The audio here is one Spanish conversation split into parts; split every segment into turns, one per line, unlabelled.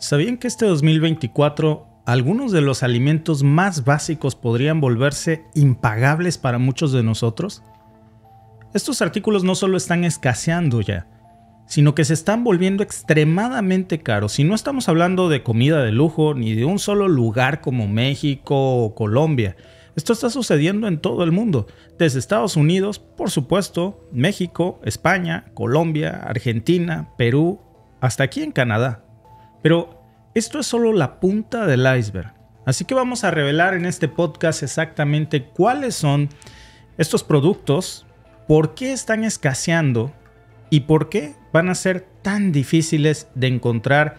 ¿Sabían que este 2024 algunos de los alimentos más básicos podrían volverse impagables para muchos de nosotros? Estos artículos no solo están escaseando ya, sino que se están volviendo extremadamente caros. Y no estamos hablando de comida de lujo ni de un solo lugar como México o Colombia. Esto está sucediendo en todo el mundo, desde Estados Unidos, por supuesto, México, España, Colombia, Argentina, Perú, hasta aquí en Canadá. Pero esto es solo la punta del iceberg. Así que vamos a revelar en este podcast exactamente cuáles son estos productos, por qué están escaseando y por qué van a ser tan difíciles de encontrar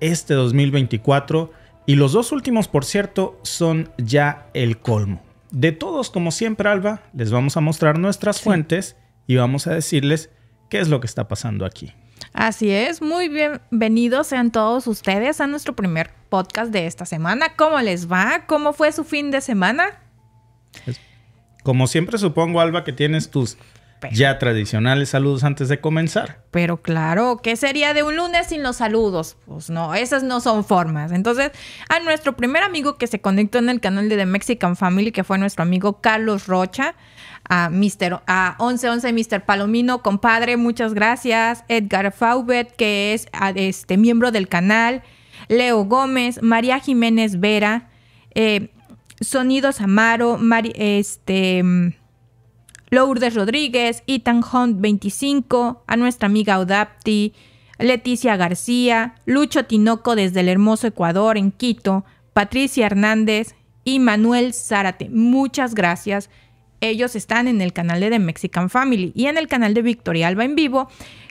este 2024. Y los dos últimos, por cierto, son ya el colmo. De todos, como siempre, Alba, les vamos a mostrar nuestras fuentes y vamos a decirles qué es lo que está pasando aquí.
Así es, muy bienvenidos sean todos ustedes a nuestro primer podcast de esta semana. ¿Cómo les va? ¿Cómo fue su fin de semana?
Como siempre supongo, Alba, que tienes tus ya tradicionales saludos antes de comenzar.
Pero claro, ¿qué sería de un lunes sin los saludos? Pues no, esas no son formas. Entonces, a nuestro primer amigo que se conectó en el canal de The Mexican Family, que fue nuestro amigo Carlos Rocha, a, Mr. a 1111 Mr. Palomino, compadre, muchas gracias. Edgar Faubet, que es este, miembro del canal. Leo Gómez, María Jiménez Vera, eh, Sonidos Amaro, este, Lourdes Rodríguez, Ethan Hunt 25, a nuestra amiga Odapti, Leticia García, Lucho Tinoco desde el hermoso Ecuador en Quito, Patricia Hernández y Manuel Zárate. Muchas gracias. Ellos están en el canal de The Mexican Family y en el canal de Victoria Alba en vivo.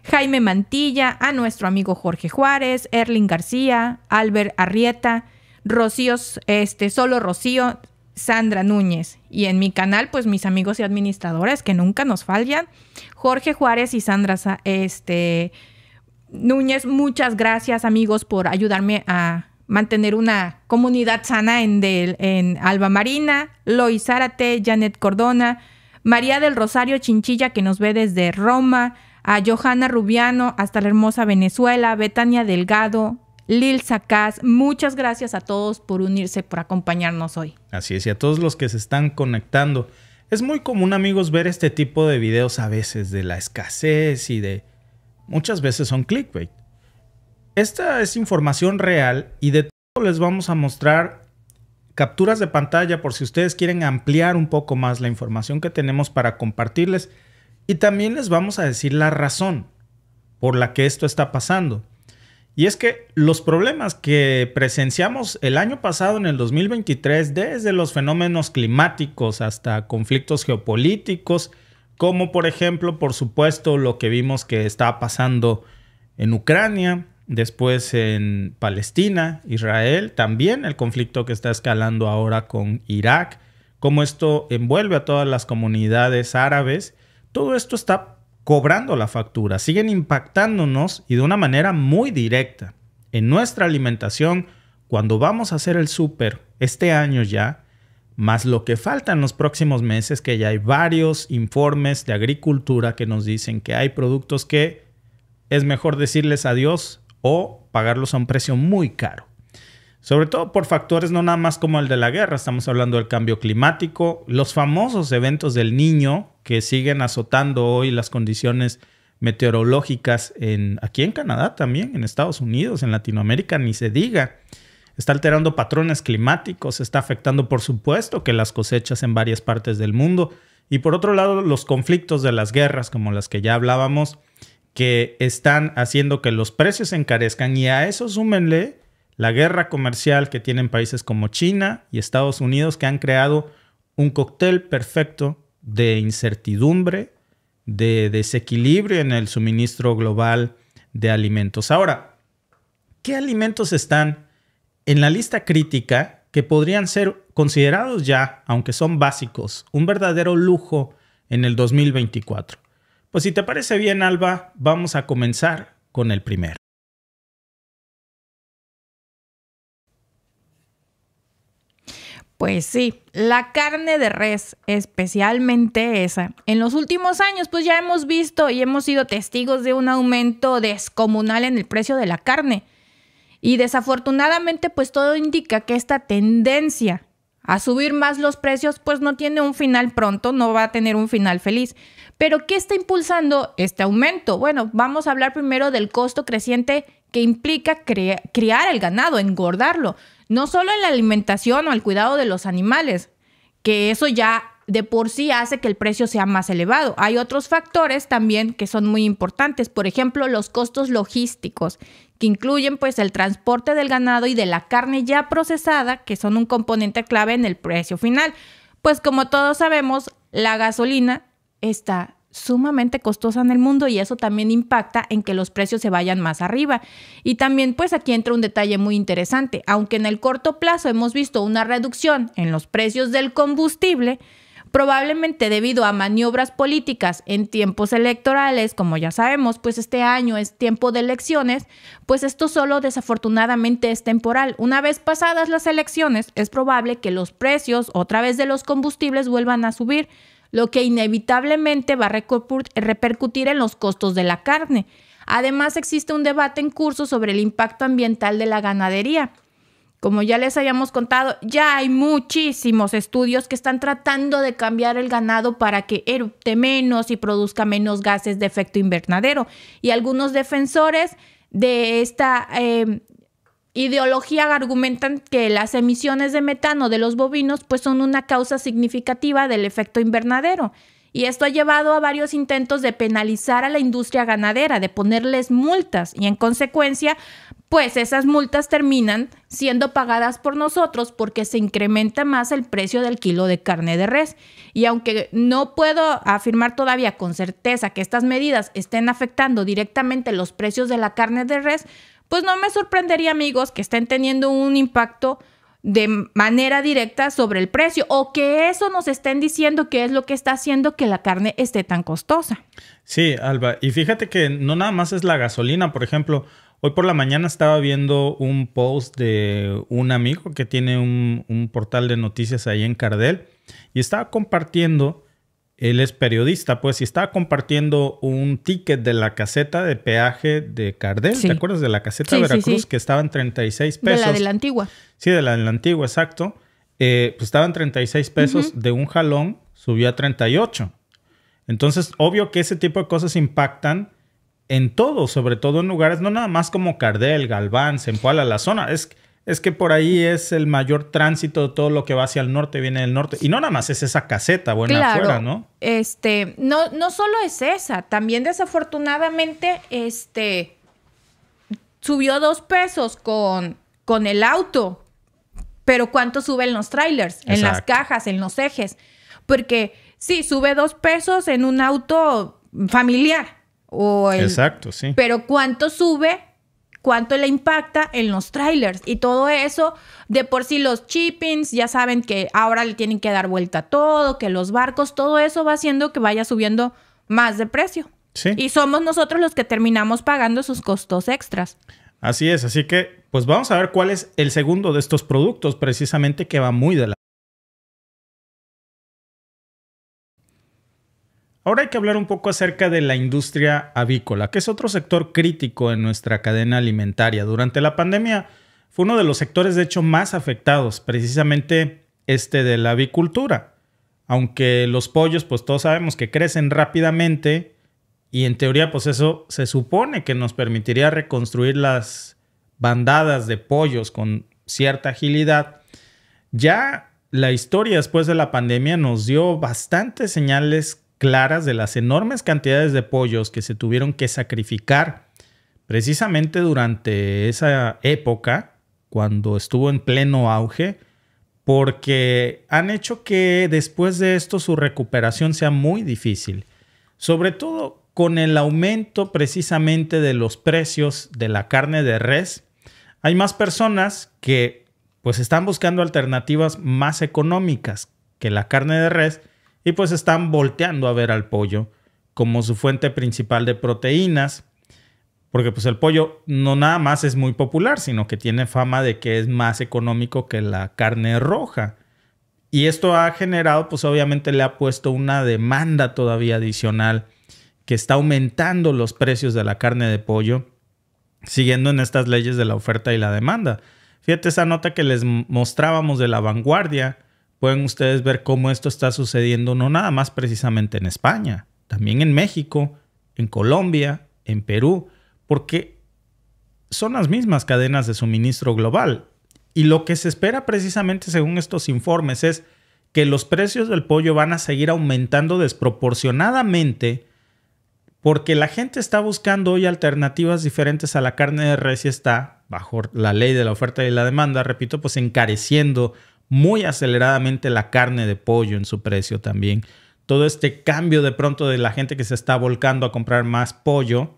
Jaime Mantilla, a nuestro amigo Jorge Juárez, Erling García, Albert Arrieta, Rocío, este, solo Rocío, Sandra Núñez. Y en mi canal, pues mis amigos y administradores que nunca nos fallan, Jorge Juárez y Sandra este, Núñez, muchas gracias amigos por ayudarme a mantener una comunidad sana en, en Alba Marina, Lois Zárate, Janet Cordona, María del Rosario Chinchilla que nos ve desde Roma, a Johanna Rubiano hasta la hermosa Venezuela, Betania Delgado, Lil sacas Muchas gracias a todos por unirse, por acompañarnos hoy.
Así es, y a todos los que se están conectando. Es muy común, amigos, ver este tipo de videos a veces de la escasez y de... Muchas veces son clickbait. Esta es información real y de todo les vamos a mostrar capturas de pantalla por si ustedes quieren ampliar un poco más la información que tenemos para compartirles y también les vamos a decir la razón por la que esto está pasando. Y es que los problemas que presenciamos el año pasado en el 2023, desde los fenómenos climáticos hasta conflictos geopolíticos, como por ejemplo, por supuesto, lo que vimos que estaba pasando en Ucrania, Después en Palestina, Israel, también el conflicto que está escalando ahora con Irak, cómo esto envuelve a todas las comunidades árabes, todo esto está cobrando la factura, siguen impactándonos y de una manera muy directa en nuestra alimentación cuando vamos a hacer el súper este año ya, más lo que falta en los próximos meses, que ya hay varios informes de agricultura que nos dicen que hay productos que es mejor decirles adiós o pagarlos a un precio muy caro. Sobre todo por factores no nada más como el de la guerra, estamos hablando del cambio climático, los famosos eventos del niño que siguen azotando hoy las condiciones meteorológicas en, aquí en Canadá también, en Estados Unidos, en Latinoamérica, ni se diga. Está alterando patrones climáticos, está afectando por supuesto que las cosechas en varias partes del mundo y por otro lado los conflictos de las guerras como las que ya hablábamos que están haciendo que los precios encarezcan y a eso súmenle la guerra comercial que tienen países como China y Estados Unidos que han creado un cóctel perfecto de incertidumbre, de desequilibrio en el suministro global de alimentos. Ahora, ¿qué alimentos están en la lista crítica que podrían ser considerados ya, aunque son básicos, un verdadero lujo en el 2024? Pues si te parece bien, Alba, vamos a comenzar con el primero.
Pues sí, la carne de res, especialmente esa. En los últimos años, pues ya hemos visto y hemos sido testigos de un aumento descomunal en el precio de la carne. Y desafortunadamente, pues todo indica que esta tendencia a subir más los precios, pues no tiene un final pronto, no va a tener un final feliz. Pero ¿qué está impulsando este aumento? Bueno, vamos a hablar primero del costo creciente que implica criar el ganado, engordarlo, no solo en la alimentación o el cuidado de los animales, que eso ya de por sí hace que el precio sea más elevado. Hay otros factores también que son muy importantes, por ejemplo, los costos logísticos, que incluyen pues el transporte del ganado y de la carne ya procesada, que son un componente clave en el precio final. Pues como todos sabemos, la gasolina está sumamente costosa en el mundo y eso también impacta en que los precios se vayan más arriba. Y también pues aquí entra un detalle muy interesante, aunque en el corto plazo hemos visto una reducción en los precios del combustible, probablemente debido a maniobras políticas en tiempos electorales, como ya sabemos, pues este año es tiempo de elecciones, pues esto solo desafortunadamente es temporal. Una vez pasadas las elecciones, es probable que los precios otra vez de los combustibles vuelvan a subir, lo que inevitablemente va a repercutir en los costos de la carne. Además, existe un debate en curso sobre el impacto ambiental de la ganadería. Como ya les habíamos contado, ya hay muchísimos estudios que están tratando de cambiar el ganado para que erupte menos y produzca menos gases de efecto invernadero. Y algunos defensores de esta em, ideología argumentan que las emisiones de metano de los bovinos pues son una causa significativa del efecto invernadero. Y esto ha llevado a varios intentos de penalizar a la industria ganadera, de ponerles multas y en consecuencia, pues esas multas terminan siendo pagadas por nosotros porque se incrementa más el precio del kilo de carne de res. Y aunque no puedo afirmar todavía con certeza que estas medidas estén afectando directamente los precios de la carne de res, pues no me sorprendería amigos que estén teniendo un impacto de manera directa sobre el precio o que eso nos estén diciendo que es lo que está haciendo que la carne esté tan costosa.
Sí, Alba, y fíjate que no nada más es la gasolina, por ejemplo, hoy por la mañana estaba viendo un post de un amigo que tiene un, un portal de noticias ahí en Cardel y estaba compartiendo él es periodista, pues, y estaba compartiendo un ticket de la caseta de peaje de Cardel. ¿Te acuerdas de la caseta de Veracruz? que estaba en 36 pesos. De la de la antigua. Sí, de la de la antigua, exacto. Eh, pues estaba en 36 pesos. De un jalón subió a 38. Entonces, obvio que ese tipo de cosas impactan en todo, sobre todo en lugares, no nada más como Cardel, Galván, Sempoala, la zona. Es, es que por ahí es el mayor tránsito de todo lo que va hacia el norte, viene del norte. Y no nada más es esa caseta buena afuera, ¿no?
Este, no, no solo es esa, también desafortunadamente, este, subió dos pesos con, con el auto, pero ¿cuánto sube en los trailers? En las cajas, en los ejes. Porque sí, sube dos pesos en un auto familiar. O Exacto, sí. Pero ¿cuánto sube cuánto le impacta en los trailers y todo eso. De por sí los chippings, ya saben que ahora le tienen que dar vuelta a todo, que los barcos, todo eso va haciendo que vaya subiendo más de precio. Y somos nosotros los que terminamos pagando sus costos extras.
Así es, así que pues vamos a ver cuál es el segundo de estos productos precisamente que va muy de la Ahora hay que hablar un poco acerca de la industria avícola, que es otro sector crítico en nuestra cadena alimentaria. Durante la pandemia fue uno de los sectores de hecho más afectados, precisamente este de la avicultura. Aunque los pollos pues todos sabemos que crecen rápidamente y en teoría pues eso se supone que nos permitiría reconstruir las bandadas de pollos con cierta agilidad. Ya la historia después de la pandemia nos dio bastantes señales claras de las enormes cantidades de pollos que se tuvieron que sacrificar precisamente durante esa época, cuando estuvo en pleno auge, porque han hecho que después de esto su recuperación sea muy difícil, sobre todo con el aumento precisamente de los precios de la carne de res. Hay más personas que pues están buscando alternativas más económicas que la carne de res y pues están volteando a ver al pollo como su fuente principal de proteínas, porque pues el pollo no nada más es muy popular, sino que tiene fama de que es más económico que la carne roja. Y esto ha generado, pues obviamente le ha puesto una demanda todavía adicional que está aumentando los precios de la carne de pollo, siguiendo en estas leyes de la oferta y la demanda. Fíjate esa nota que les mostrábamos de la vanguardia, pueden ustedes ver cómo esto está sucediendo, no nada más precisamente en España, también en México, en Colombia, en Perú, porque son las mismas cadenas de suministro global. Y lo que se espera precisamente según estos informes es que los precios del pollo van a seguir aumentando desproporcionadamente porque la gente está buscando hoy alternativas diferentes a la carne de res y está, bajo la ley de la oferta y la demanda, repito, pues encareciendo muy aceleradamente la carne de pollo en su precio también. Todo este cambio de pronto de la gente que se está volcando a comprar más pollo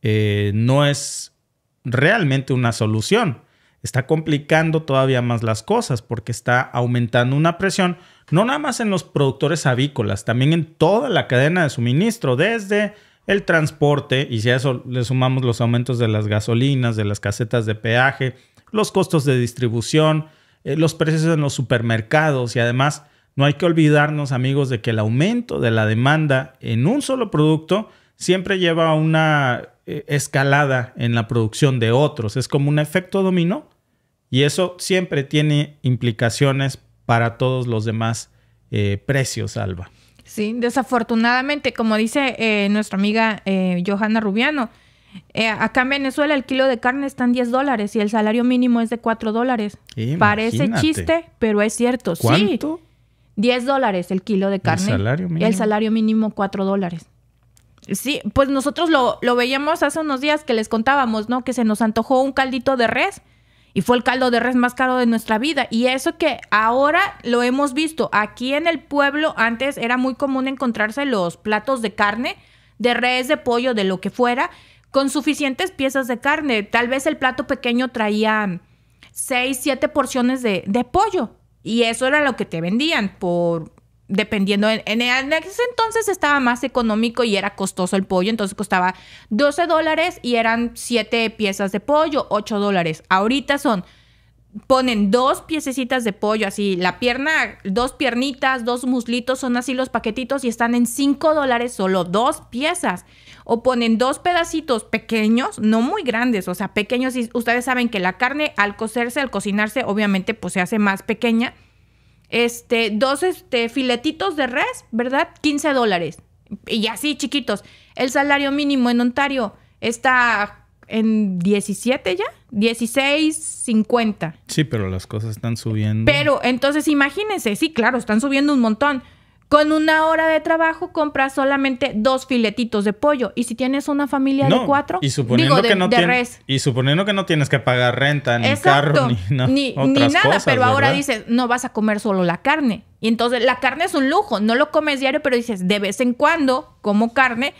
eh, no es realmente una solución. Está complicando todavía más las cosas porque está aumentando una presión, no nada más en los productores avícolas, también en toda la cadena de suministro, desde el transporte, y si a eso le sumamos los aumentos de las gasolinas, de las casetas de peaje, los costos de distribución, eh, los precios en los supermercados y además no hay que olvidarnos amigos de que el aumento de la demanda en un solo producto siempre lleva a una eh, escalada en la producción de otros. Es como un efecto dominó y eso siempre tiene implicaciones para todos los demás eh, precios, Alba.
Sí, desafortunadamente, como dice nuestra amiga Johanna Rubiano, eh, acá en Venezuela el kilo de carne está en 10 dólares y el salario mínimo es de 4 dólares. Eh, Parece chiste, pero es cierto. Sí. 10 dólares el kilo de carne. El salario mínimo. El salario mínimo 4 dólares. Sí, pues nosotros lo, lo, veíamos hace unos días que les contábamos, ¿no? Que se nos antojó un caldito de res y fue el caldo de res más caro de nuestra vida. Y eso que ahora lo hemos visto. Aquí en el pueblo antes era muy común encontrarse los platos de carne, de res, de pollo, de lo que fuera con suficientes piezas de carne. Tal vez el plato pequeño traía 6, siete porciones de, de pollo. Y eso era lo que te vendían por dependiendo, en, ese entonces estaba más económico y era costoso el pollo, entonces costaba 12 dólares y eran 7 piezas de pollo, 8 dólares. Ahorita son, ponen dos piececitas de pollo, así, la pierna, dos piernitas, dos muslitos, son así los paquetitos y están en 5 dólares solo, dos piezas o ponen dos pedacitos pequeños, no muy grandes, o sea, pequeños. Y ustedes saben que la carne al cocerse, al cocinarse, obviamente pues se hace más pequeña. Este, dos este, filetitos de res, ¿verdad? 15 dólares. Y así, chiquitos. El salario mínimo en Ontario está en 17 ya, 16.50.
Sí, pero las cosas están subiendo.
Pero entonces imagínense, sí, claro, están subiendo un montón. Con una hora de trabajo compras solamente dos filetitos de pollo. Y si tienes una familia de cuatro, y suponiendo que no
Y suponiendo que no tienes que pagar renta, ni carro, ni, ni, nada. pero ahora dices,
no vas a comer solo la carne. Y entonces la carne es un lujo. No lo comes diario, pero dices, de vez en cuando como carne.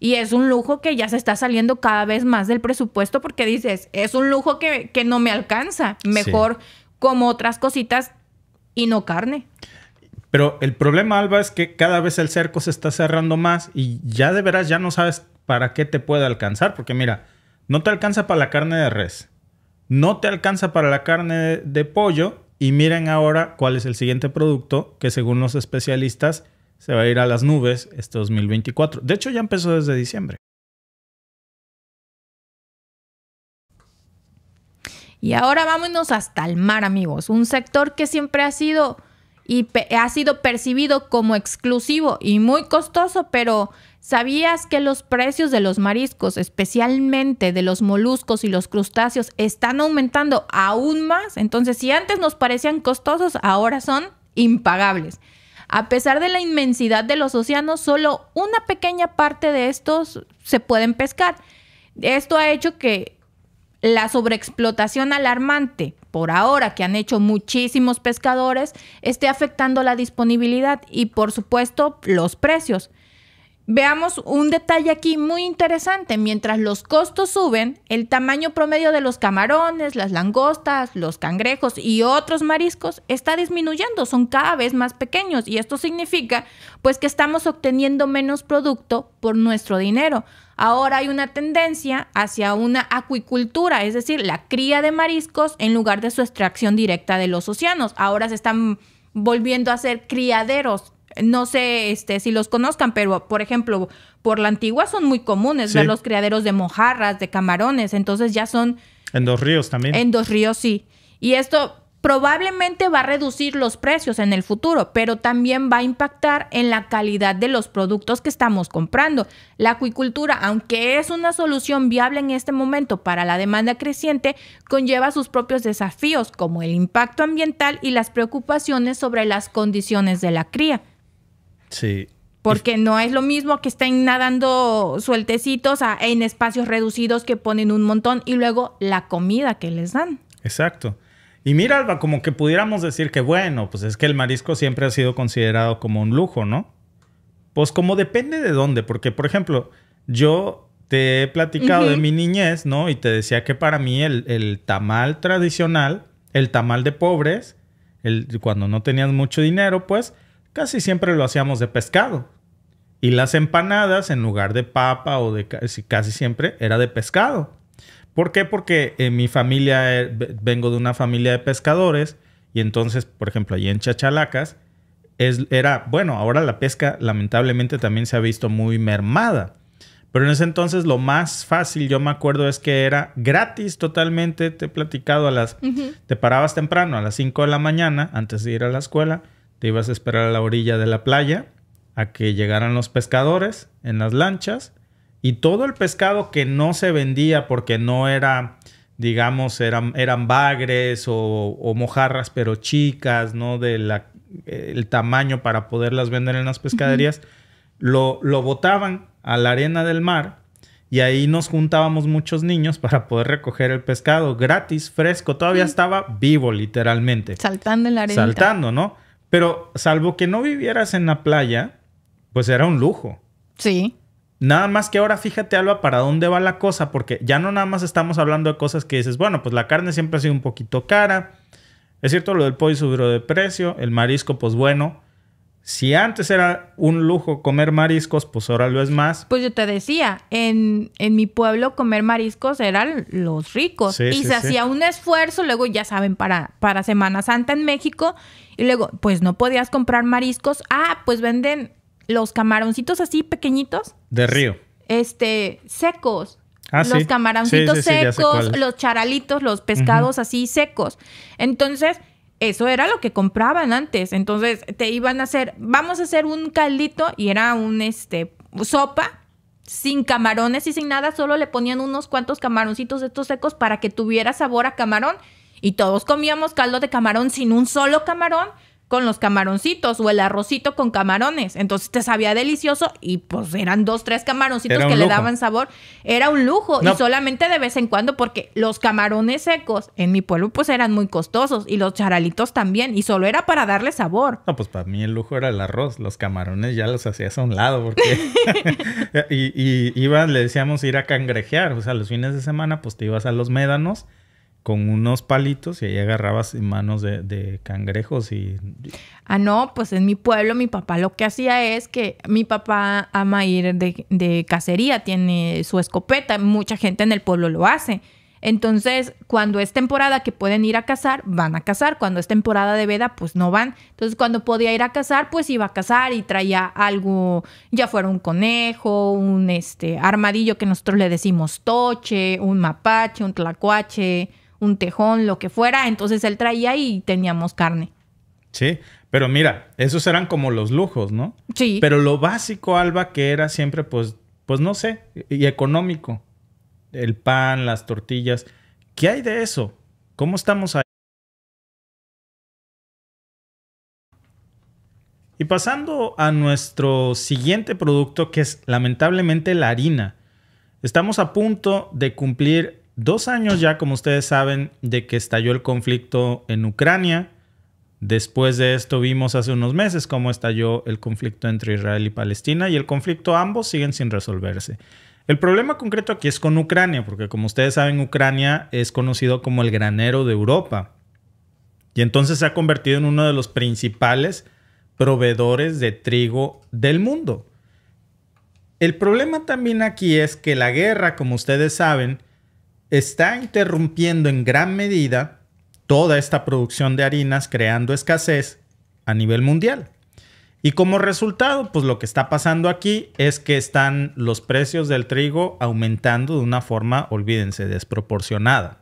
Y es un lujo que ya se está saliendo cada vez más del presupuesto porque dices, es un lujo que, que no me alcanza. Mejor como otras cositas y no carne.
Pero el problema, Alba, es que cada vez el cerco se está cerrando más y ya de veras ya no sabes para qué te puede alcanzar. Porque mira, no te alcanza para la carne de res, no te alcanza para la carne de pollo. Y miren ahora cuál es el siguiente producto que según los especialistas se va a ir a las nubes este 2024. De hecho, ya empezó desde diciembre.
Y ahora vámonos hasta el mar, amigos. Un sector que siempre ha sido y ha sido percibido como exclusivo y muy costoso, pero ¿sabías que los precios de los mariscos, especialmente de los moluscos y los crustáceos, están aumentando aún más? Entonces, si antes nos parecían costosos, ahora son impagables. A pesar de la inmensidad de los océanos, solo una pequeña parte de estos se pueden pescar. Esto ha hecho que la sobreexplotación alarmante por ahora que han hecho muchísimos pescadores esté afectando la disponibilidad y por supuesto los precios. Veamos un detalle aquí muy interesante. Mientras los costos suben, el tamaño promedio de los camarones, las langostas, los cangrejos y otros mariscos está disminuyendo, son cada vez más pequeños y esto significa pues que estamos obteniendo menos producto por nuestro dinero. Ahora hay una tendencia hacia una acuicultura, es decir, la cría de mariscos en lugar de su extracción directa de los océanos. Ahora se están volviendo a ser criaderos no sé este, si los conozcan, pero por ejemplo, por la antigua son muy comunes ver los criaderos de mojarras, de camarones, entonces ya son...
En dos ríos también. En
dos ríos, sí. Y esto probablemente va a reducir los precios en el futuro, pero también va a impactar en la calidad de los productos que estamos comprando. La acuicultura, aunque es una solución viable en este momento para la demanda creciente, conlleva sus propios desafíos como el impacto ambiental y las preocupaciones sobre las condiciones de la cría.
Sí. Porque
no es lo mismo que estén nadando sueltecitos en espacios reducidos que ponen un montón y luego la comida que les dan.
Exacto. Y mira, Alba, como que pudiéramos decir que bueno, pues es que el marisco siempre ha sido considerado como un lujo, ¿no? Pues como depende de dónde, porque por ejemplo, yo te he platicado de mi niñez, ¿no? Y te decía que para mí el, el tamal tradicional, el tamal de pobres, el, cuando no tenías mucho dinero, pues casi siempre lo hacíamos de pescado. Y las empanadas, en lugar de papa o de casi siempre, era de pescado. ¿Por qué? Porque en eh, mi familia, eh, vengo de una familia de pescadores y entonces, por ejemplo, allí en Chachalacas, era, bueno, ahora la pesca lamentablemente también se ha visto muy mermada. Pero en ese entonces lo más fácil, yo me acuerdo, es que era gratis totalmente. Te he platicado a las... Te parabas temprano, a las 5 de la mañana, antes de ir a la escuela te ibas a esperar a la orilla de la playa a que llegaran los pescadores en las lanchas y todo el pescado que no se vendía porque no era, digamos, eran, eran bagres o, mojarras pero chicas, ¿no? Del tamaño para poderlas vender en las pescaderías, lo, lo botaban a la arena del mar y ahí nos juntábamos muchos niños para poder recoger el pescado gratis, fresco, todavía estaba vivo literalmente.
Saltando en la arena. Saltando,
¿no? Pero salvo que no vivieras en la playa, pues era un lujo. Sí. Nada más que ahora fíjate, Alba, para dónde va la cosa, porque ya no nada más estamos hablando de cosas que dices, bueno, pues la carne siempre ha sido un poquito cara. Es cierto, lo del pollo subió de precio, el marisco, pues bueno, si antes era un lujo comer mariscos, pues ahora lo es más.
Pues yo te decía, en, mi pueblo comer mariscos eran los ricos. y se hacía un esfuerzo, luego ya saben, para, para Semana Santa en México. Y luego, pues no podías comprar mariscos. Ah, pues venden los camaroncitos así pequeñitos. De río. Este, secos. Ah, los camaroncitos secos, los charalitos, los pescados así secos. Entonces eso era lo que compraban antes. Entonces te iban a hacer, vamos a hacer un caldito y era un este sopa sin camarones y sin nada, solo le ponían unos cuantos camaroncitos de estos secos para que tuviera sabor a camarón y todos comíamos caldo de camarón sin un solo camarón con los camaroncitos o el arrocito con camarones. Entonces te sabía delicioso y pues eran dos, tres camaroncitos que le daban sabor. Era un lujo y solamente de vez en cuando porque los camarones secos en mi pueblo pues eran muy costosos y los charalitos también y solo era para darle sabor.
No, pues para mí el lujo era el arroz, los camarones ya los hacías a un lado porque y, le decíamos ir a cangrejear, o sea, los fines de semana pues te ibas a los médanos con unos palitos y ahí agarrabas manos de, cangrejos y...
Ah, no, pues en mi pueblo mi papá lo que hacía es que mi papá ama ir de, de cacería, tiene su escopeta, mucha gente en el pueblo lo hace. Entonces, cuando es temporada que pueden ir a cazar, van a cazar. Cuando es temporada de veda, pues no van. Entonces, cuando podía ir a cazar, pues iba a cazar y traía algo, ya fuera un conejo, un este armadillo que nosotros le decimos toche, un mapache, un tlacuache, un tejón, lo que fuera. Entonces él traía y teníamos carne.
Sí, pero mira, esos eran como los lujos, ¿no? Sí. Pero lo básico, Alba, que era siempre, pues, pues no sé, y económico. El pan, las tortillas. ¿Qué hay de eso? ¿Cómo estamos ahí? Y pasando a nuestro siguiente producto, que es lamentablemente la harina. Estamos a punto de cumplir dos años ya, como ustedes saben, de que estalló el conflicto en Ucrania. Después de esto vimos hace unos meses cómo estalló el conflicto entre Israel y Palestina y el conflicto ambos siguen sin resolverse. El problema concreto aquí es con Ucrania, porque como ustedes saben, Ucrania es conocido como el granero de Europa. Y entonces se ha convertido en uno de los principales proveedores de trigo del mundo. El problema también aquí es que la guerra, como ustedes saben, está interrumpiendo en gran medida toda esta producción de harinas, creando escasez a nivel mundial. Y como resultado, pues lo que está pasando aquí es que están los precios del trigo aumentando de una forma, olvídense, desproporcionada.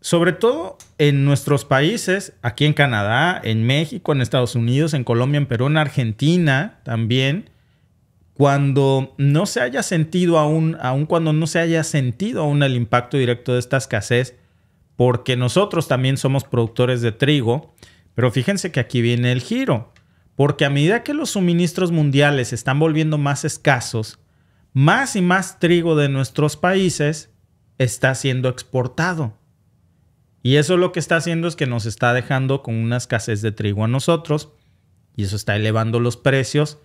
Sobre todo en nuestros países, aquí en Canadá, en México, en Estados Unidos, en Colombia, en Perú, en Argentina también, cuando no se haya sentido aún, aún cuando no se haya sentido aún el impacto directo de esta escasez, porque nosotros también somos productores de trigo, pero fíjense que aquí viene el giro, porque a medida que los suministros mundiales están volviendo más escasos, más y más trigo de nuestros países está siendo exportado. Y eso lo que está haciendo es que nos está dejando con una escasez de trigo a nosotros, y eso está elevando los precios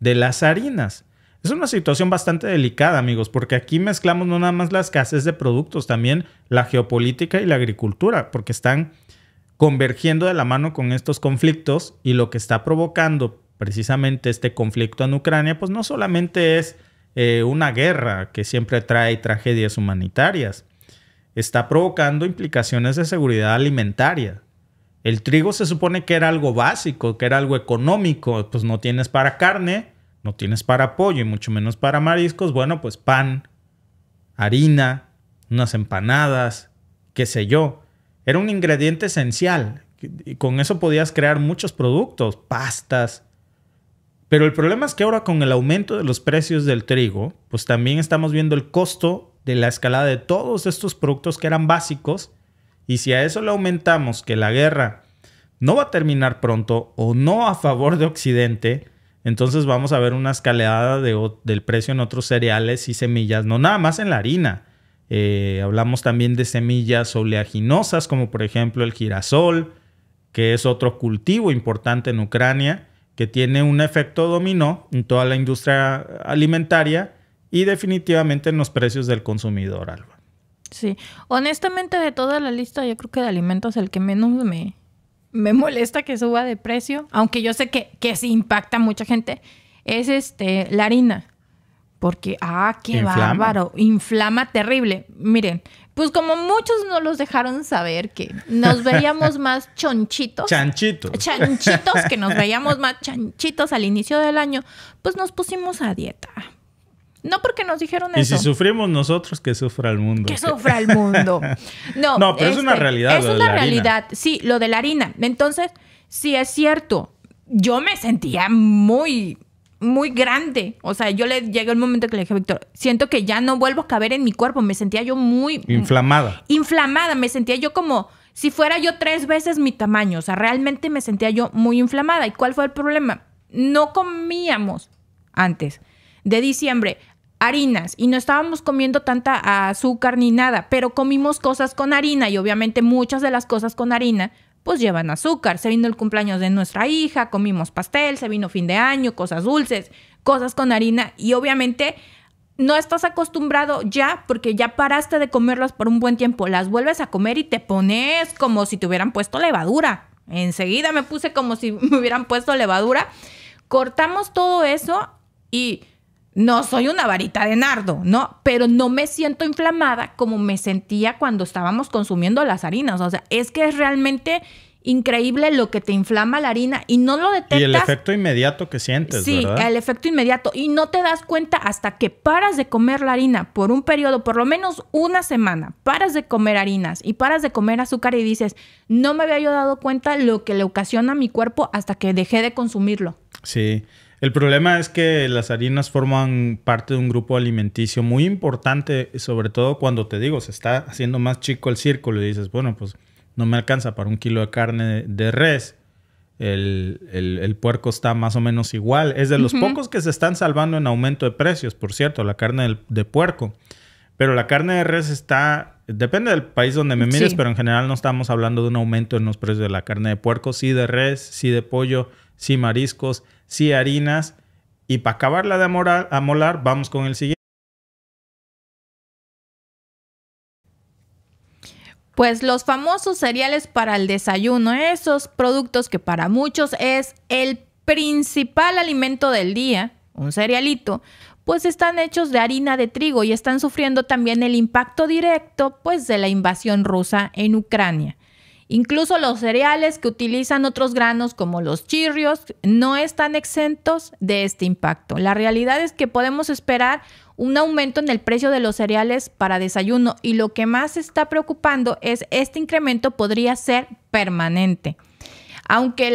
de las harinas. Es una situación bastante delicada, amigos, porque aquí mezclamos no nada más las escasez de productos, también la geopolítica y la agricultura, porque están convergiendo de la mano con estos conflictos y lo que está provocando precisamente este conflicto en Ucrania, pues no solamente es eh, una guerra que siempre trae tragedias humanitarias, está provocando implicaciones de seguridad alimentaria, el trigo se supone que era algo básico, que era algo económico, pues no tienes para carne, no tienes para pollo y mucho menos para mariscos, bueno, pues pan, harina, unas empanadas, qué sé yo. Era un ingrediente esencial y con eso podías crear muchos productos, pastas. Pero el problema es que ahora con el aumento de los precios del trigo, pues también estamos viendo el costo de la escalada de todos estos productos que eran básicos y si a eso le aumentamos que la guerra no va a terminar pronto o no a favor de Occidente, entonces vamos a ver una escalada del precio en otros cereales y semillas, no nada más en la harina. Eh, hablamos también de semillas oleaginosas, como por ejemplo el girasol, que es otro cultivo importante en Ucrania, que tiene un efecto dominó en toda la industria alimentaria y definitivamente en los precios del consumidor, Alba.
Sí, honestamente de toda la lista yo creo que de alimentos el que menos me, me molesta que suba de precio, aunque yo sé que, que sí impacta a mucha gente, es este, la harina. Porque, ah, qué bárbaro, inflama terrible. Miren, pues como muchos no los dejaron saber que nos veíamos más chonchitos. Chanchitos. Chanchitos, que nos veíamos más chanchitos al inicio del año, pues nos pusimos a dieta no porque nos dijeron eso. Y si
sufrimos nosotros, que sufra el mundo. Que sufra el mundo.
No, no pero es una este, realidad. Es una la realidad, sí, lo de la harina. Entonces, sí es cierto. Yo me sentía muy, muy grande. O sea, yo le llegué al momento que le dije, Víctor, siento que ya no vuelvo a caber en mi cuerpo. Me sentía yo muy...
Inflamada.
Inflamada. Me sentía yo como si fuera yo tres veces mi tamaño. O sea, realmente me sentía yo muy inflamada. ¿Y cuál fue el problema? No comíamos antes de diciembre harinas y no estábamos comiendo tanta azúcar ni nada, pero comimos cosas con harina y obviamente muchas de las cosas con harina pues llevan azúcar. Se vino el cumpleaños de nuestra hija, comimos pastel, se vino fin de año, cosas dulces, cosas con harina y obviamente no estás acostumbrado ya porque ya paraste de comerlas por un buen tiempo, las vuelves a comer y te pones como si te hubieran puesto levadura. Enseguida me puse como si me hubieran puesto levadura. Cortamos todo eso y no soy una varita de nardo, ¿no? Pero no me siento inflamada como me sentía cuando estábamos consumiendo las harinas. O sea, es que es realmente increíble lo que te inflama la harina y no lo detectas. Y el efecto
inmediato que sientes, ¿verdad? sí, el
efecto inmediato. Y no te das cuenta hasta que paras de comer la harina por un periodo, por lo menos una semana, paras de comer harinas y paras de comer azúcar y dices, no me había yo dado cuenta lo que le ocasiona a mi cuerpo hasta que dejé de consumirlo.
Sí. El problema es que las harinas forman parte de un grupo alimenticio muy importante, sobre todo cuando te digo, se está haciendo más chico el círculo y dices, bueno, pues no me alcanza para un kilo de carne de res. El, puerco está más o menos igual. Es de los pocos que se están salvando en aumento de precios, por cierto, la carne de puerco. Pero la carne de res está. Depende del país donde me mires, pero en general no estamos hablando de un aumento en los precios de la carne de puerco, sí de res, sí de pollo, sí mariscos, sí harinas. Y para acabarla de amolar, amolar, vamos con el siguiente.
Pues los famosos cereales para el desayuno, esos productos que para muchos es el principal alimento del día, un cerealito, pues están hechos de harina de trigo y están sufriendo también el impacto directo pues de la invasión rusa en Ucrania. Incluso los cereales que utilizan otros granos como los chirrios no están exentos de este impacto. La realidad es que podemos esperar un aumento en el precio de los cereales para desayuno y lo que más está preocupando es este incremento podría ser permanente. Aunque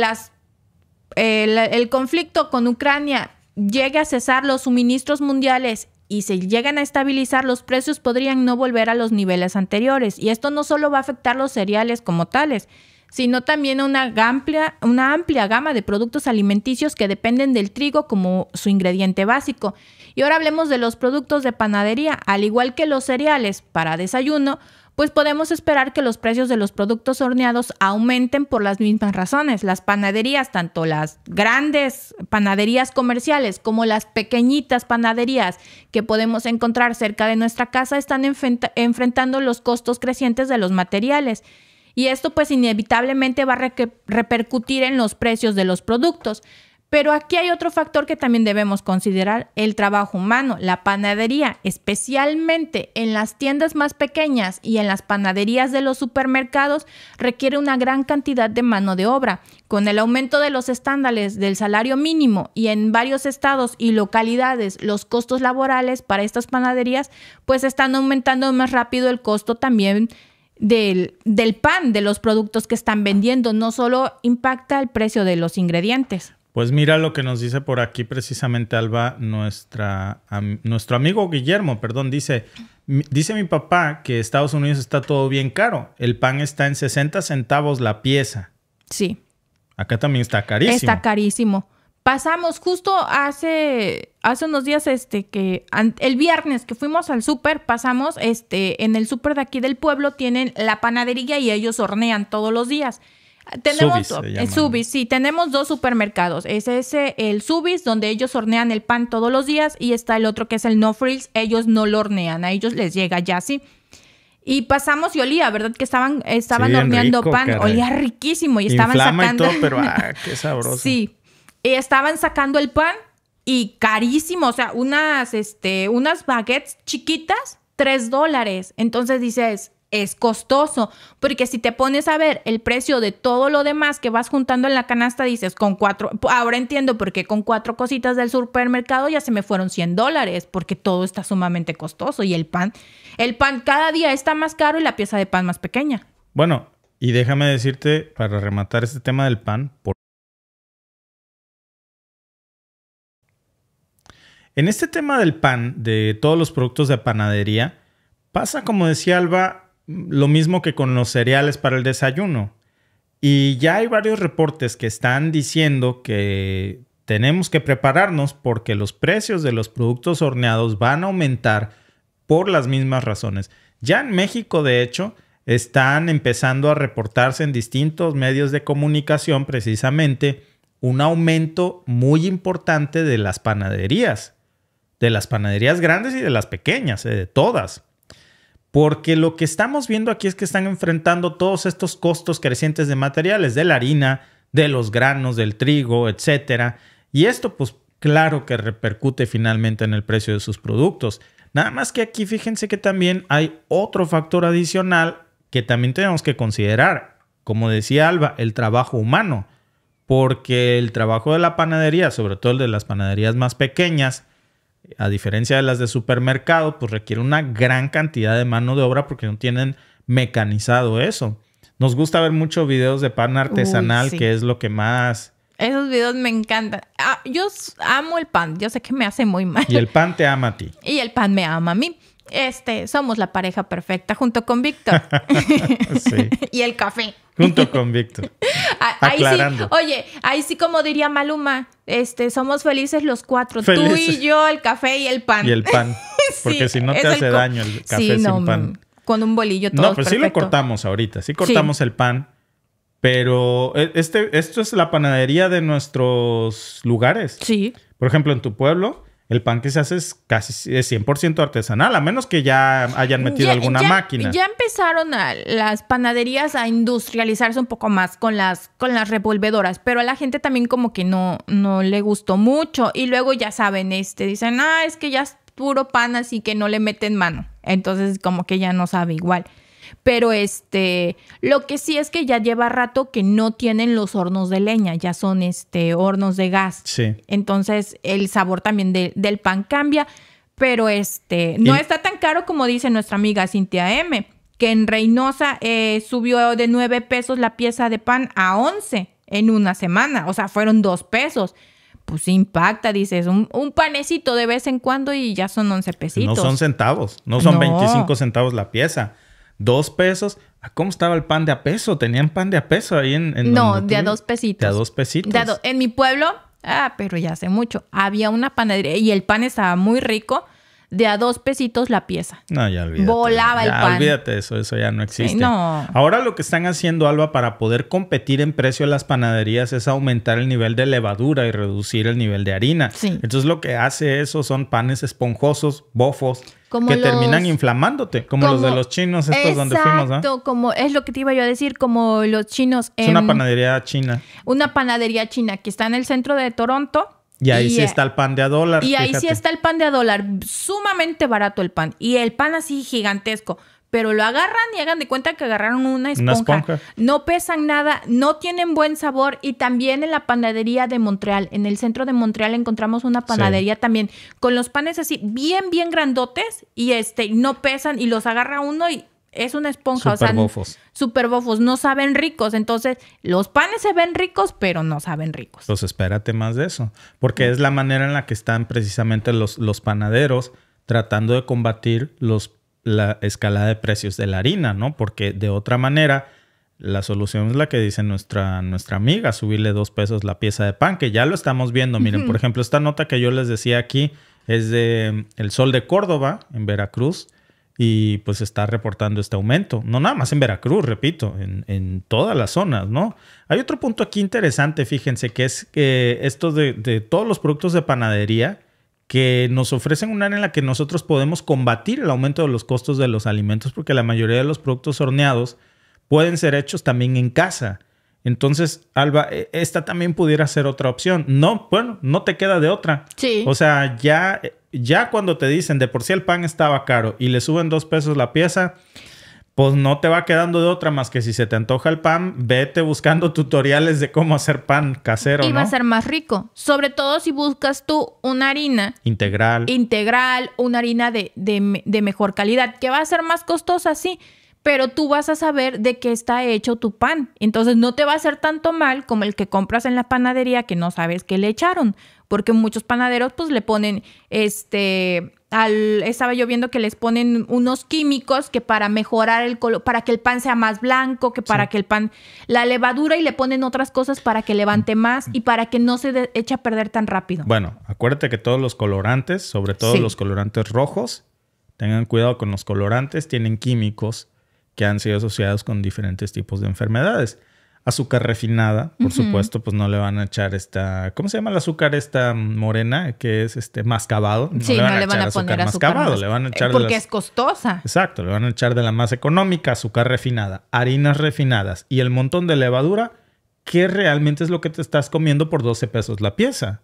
eh, el conflicto con Ucrania llegue a cesar los suministros mundiales y se llegan a estabilizar, los precios podrían no volver a los niveles anteriores. Y esto no solo va a afectar los cereales como tales, sino también una amplia, una amplia gama de productos alimenticios que dependen del trigo como su ingrediente básico. Y ahora hablemos de los productos de panadería. Al igual que los cereales para desayuno, pues podemos esperar que los precios de los productos horneados aumenten por las mismas razones. Las panaderías, tanto las grandes panaderías comerciales como las pequeñitas panaderías que podemos encontrar cerca de nuestra casa, están enfrentando los costos crecientes de los materiales. Y esto pues inevitablemente va a repercutir en los precios de los productos. Pero aquí hay otro factor que también debemos considerar, el trabajo humano. La panadería, especialmente en las tiendas más pequeñas y en las panaderías de los supermercados, requiere una gran cantidad de mano de obra. Con el aumento de los estándares del salario mínimo y en varios estados y localidades, los costos laborales para estas panaderías pues están aumentando más rápido el costo también del, del, pan, de los productos que están vendiendo, no solo impacta el precio de los ingredientes.
Pues mira lo que nos dice por aquí precisamente Alba, nuestra, nuestro amigo Guillermo, perdón, dice, dice mi papá que Estados Unidos está todo bien caro, el pan está en 60 centavos la pieza. Sí. Acá también está carísimo. Está
carísimo. Pasamos justo hace, hace unos días, este, que el viernes que fuimos al súper, pasamos, este, en el súper de aquí del pueblo tienen la panadería y ellos hornean todos los días. Tenemos eh, Subis, sí, tenemos dos supermercados. Es ese el Subis donde ellos hornean el pan todos los días y está el otro que es el No Frills, ellos no lo hornean, a ellos les llega ya sí. Y pasamos y olía, ¿verdad? Que estaban estaban horneando pan, olía riquísimo y estaban sacando pero ah,
qué sabroso. sí.
Y estaban sacando el pan y carísimo, o sea, unas este unas baguettes chiquitas, tres dólares. Entonces dices, es costoso, porque si te pones a ver el precio de todo lo demás que vas juntando en la canasta, dices, con cuatro, ahora entiendo por qué con cuatro cositas del supermercado ya se me fueron 100 dólares, porque todo está sumamente costoso y el pan, el pan cada día está más caro y la pieza de pan más pequeña.
Bueno, y déjame decirte, para rematar este tema del pan, por... En este tema del pan, de todos los productos de panadería, pasa como decía Alba, lo mismo que con los cereales para el desayuno. Y ya hay varios reportes que están diciendo que tenemos que prepararnos porque los precios de los productos horneados van a aumentar por las mismas razones. Ya en México, de hecho, están empezando a reportarse en distintos medios de comunicación precisamente un aumento muy importante de las panaderías, de las panaderías grandes y de las pequeñas, eh, de todas porque lo que estamos viendo aquí es que están enfrentando todos estos costos crecientes de materiales, de la harina, de los granos, del trigo, etcétera. Y esto, pues claro que repercute finalmente en el precio de sus productos. Nada más que aquí fíjense que también hay otro factor adicional que también tenemos que considerar. Como decía Alba, el trabajo humano, porque el trabajo de la panadería, sobre todo el de las panaderías más pequeñas, a diferencia de las de supermercado, pues requiere una gran cantidad de mano de obra porque no tienen mecanizado eso. Nos gusta ver muchos videos de pan artesanal, que es lo que más...
Esos videos me encantan. Ah, yo amo el pan, yo sé que me hace muy mal. Y el
pan te ama a ti.
Y el pan me ama a mí este, somos la pareja perfecta junto con Víctor. y el café.
Junto con Víctor.
Aclarando. oye, ahí sí como diría Maluma, este, somos felices los cuatro, tú y yo, el café y el pan. Y el pan. Porque si no te hace daño el café sin no, pan. Con un bolillo todo. No, pues sí lo cortamos
ahorita, sí cortamos el pan. Pero eh, este, esto es la panadería de nuestros lugares. Sí. Por ejemplo, en tu pueblo, el pan que se hace es casi 100% artesanal, a menos que ya hayan metido alguna máquina. Ya
empezaron las panaderías a industrializarse un poco más con las, con las revolvedoras, pero a la gente también como que no, no le gustó mucho. Y luego ya saben, este, dicen, ah, es que ya es puro pan, así que no le meten mano. Entonces como que ya no sabe igual. Pero este, lo que sí es que ya lleva rato que no tienen los hornos de leña, ya son este hornos de gas. Sí. Entonces el sabor también del pan cambia, pero este, no está tan caro como dice nuestra amiga Cintia M, que en Reynosa eh, subió de 9 pesos la pieza de pan a 11 en una semana, o sea, fueron 2 pesos pues impacta, dices, un, panecito de vez en cuando y ya son 11 pesitos. No son
centavos, no son 25 centavos la pieza dos pesos. ¿Cómo estaba el pan de a peso? ¿Tenían pan de a peso ahí en... no, de a dos pesitos. De a dos pesitos.
en mi pueblo, ah, pero ya hace mucho, había una panadería y el pan estaba muy rico. De a dos pesitos la pieza.
No, ya olvídate. Volaba el pan. Olvídate eso, eso ya no existe. Ahora lo que están haciendo, Alba, para poder competir en precio en las panaderías es aumentar el nivel de levadura y reducir el nivel de harina. Sí. Entonces lo que hace eso son panes esponjosos, bofos que terminan inflamándote, como, los de los chinos, estos donde fuimos. Exacto,
como es lo que te iba yo a decir, como los chinos. Es una
panadería china.
Una panadería china que está en el centro de Toronto. Y ahí sí está
el pan de a dólar. Y ahí sí está
el pan de a dólar. Sumamente barato el pan. Y el pan así gigantesco pero lo agarran y hagan de cuenta que agarraron una esponja. No pesan nada, no tienen buen sabor y también en la panadería de Montreal, en el centro de Montreal encontramos una panadería también con los panes así bien bien grandotes y este no pesan y los agarra uno y es una esponja, super o sea, bofos. super bofos, no saben ricos, entonces los panes se ven ricos, pero no saben ricos.
Pues espérate más de eso, porque es la manera en la que están precisamente los, los panaderos tratando de combatir los la escalada de precios de la harina, ¿no? Porque de otra manera, la solución es la que dice nuestra, nuestra amiga, subirle dos pesos la pieza de pan, que ya lo estamos viendo. Miren, por ejemplo, esta nota que yo les decía aquí es de mm, El Sol de Córdoba, en Veracruz, y pues está reportando este aumento. No nada más en Veracruz, repito, en, todas las zonas, ¿no? Hay otro punto aquí interesante, fíjense, que es que esto de, de todos los productos de panadería, que nos ofrecen un área en la que nosotros podemos combatir el aumento de los costos de los alimentos, porque la mayoría de los productos horneados pueden ser hechos también en casa. Entonces, Alba, e, esta también pudiera ser otra opción. No, bueno, no te queda de otra. Sí. O sea, ya, ya cuando te dicen de por sí el pan estaba caro y le suben dos pesos la pieza, pues no te va quedando de otra más que si se te antoja el pan, vete buscando tutoriales de cómo hacer pan casero. Y va a ser
más rico, sobre todo si buscas tú una harina
integral.
Integral, una harina de, de mejor calidad, que va a ser más costosa, sí, pero tú vas a saber de qué está hecho tu pan. Entonces no te va a hacer tanto mal como el que compras en la panadería que no sabes qué le echaron porque muchos panaderos pues le ponen, este, al, estaba yo viendo que les ponen unos químicos que para mejorar el color, para que el pan sea más blanco, que para que el pan, la levadura y le ponen otras cosas para que levante más y para que no se eche a perder tan rápido. Bueno,
acuérdate que todos los colorantes, sobre todo los colorantes rojos, tengan cuidado con los colorantes, tienen químicos que han sido asociados con diferentes tipos de enfermedades azúcar refinada, por supuesto, pues no le van a echar esta, ¿cómo se llama el azúcar esta morena? Que es este mascabado. sí, no le van a, poner azúcar, porque es
costosa.
Exacto, le van a echar de la más económica, azúcar refinada, harinas refinadas y el montón de levadura que realmente es lo que te estás comiendo por 12 pesos la pieza.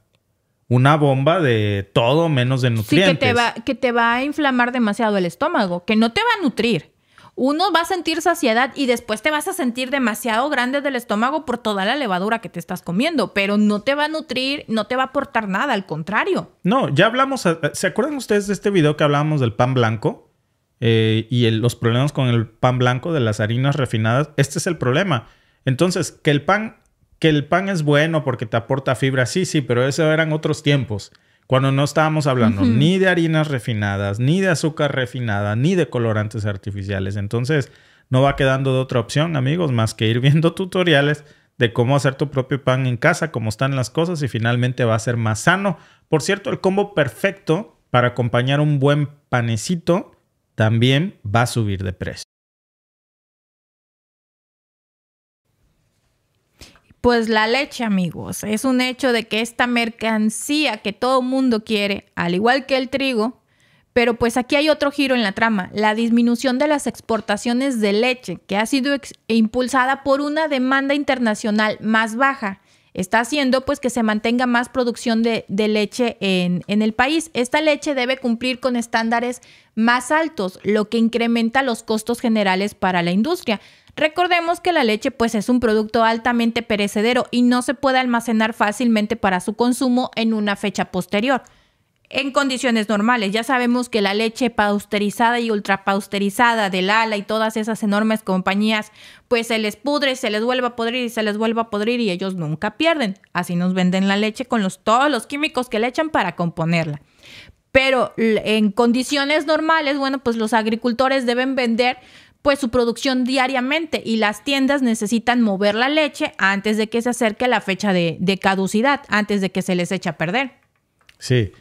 Una bomba de todo menos de nutrientes. Sí, va,
que te va a inflamar demasiado el estómago, que no te va a nutrir uno va a sentir saciedad y después te vas a sentir demasiado grande del estómago por toda la levadura que te estás comiendo, pero no te va a nutrir, no te va a aportar nada, al contrario.
No, ya hablamos, eh, ¿se acuerdan ustedes de este video que hablábamos del pan blanco? Eh, y los problemas con el pan blanco de las harinas refinadas, este es el problema. Entonces, que el pan, que el pan es bueno porque te aporta fibra, sí, sí, pero eso eran otros tiempos cuando no estábamos hablando ni de harinas refinadas, ni de azúcar refinada, ni de colorantes artificiales. Entonces, no va quedando de otra opción, amigos, más que ir viendo tutoriales de cómo hacer tu propio pan en casa, cómo están las cosas y finalmente va a ser más sano. Por cierto, el combo perfecto para acompañar un buen panecito también va a subir de precio.
Pues la leche, amigos, es un hecho de que esta mercancía que todo mundo quiere, al igual que el trigo, pero pues aquí hay otro giro en la trama, la disminución de las exportaciones de leche, que ha sido impulsada por una demanda internacional más baja, está haciendo pues que se mantenga más producción de, leche en el país. Esta leche debe cumplir con estándares más altos, lo que incrementa los costos generales para la industria. Recordemos que la leche pues es un producto altamente perecedero y no se puede almacenar fácilmente para su consumo en una fecha posterior. En condiciones normales, ya sabemos que la leche pausterizada y ultrapausterizada del ala y todas esas enormes compañías, pues se les pudre, se les vuelve a podrir y se les vuelve a podrir y ellos nunca pierden. Así nos venden la leche con los, todos los químicos que le echan para componerla. Pero en condiciones normales, bueno, pues los agricultores deben vender pues su producción diariamente y las tiendas necesitan mover la leche antes de que se acerque la fecha de, caducidad, antes de que se les eche a perder.
Sí,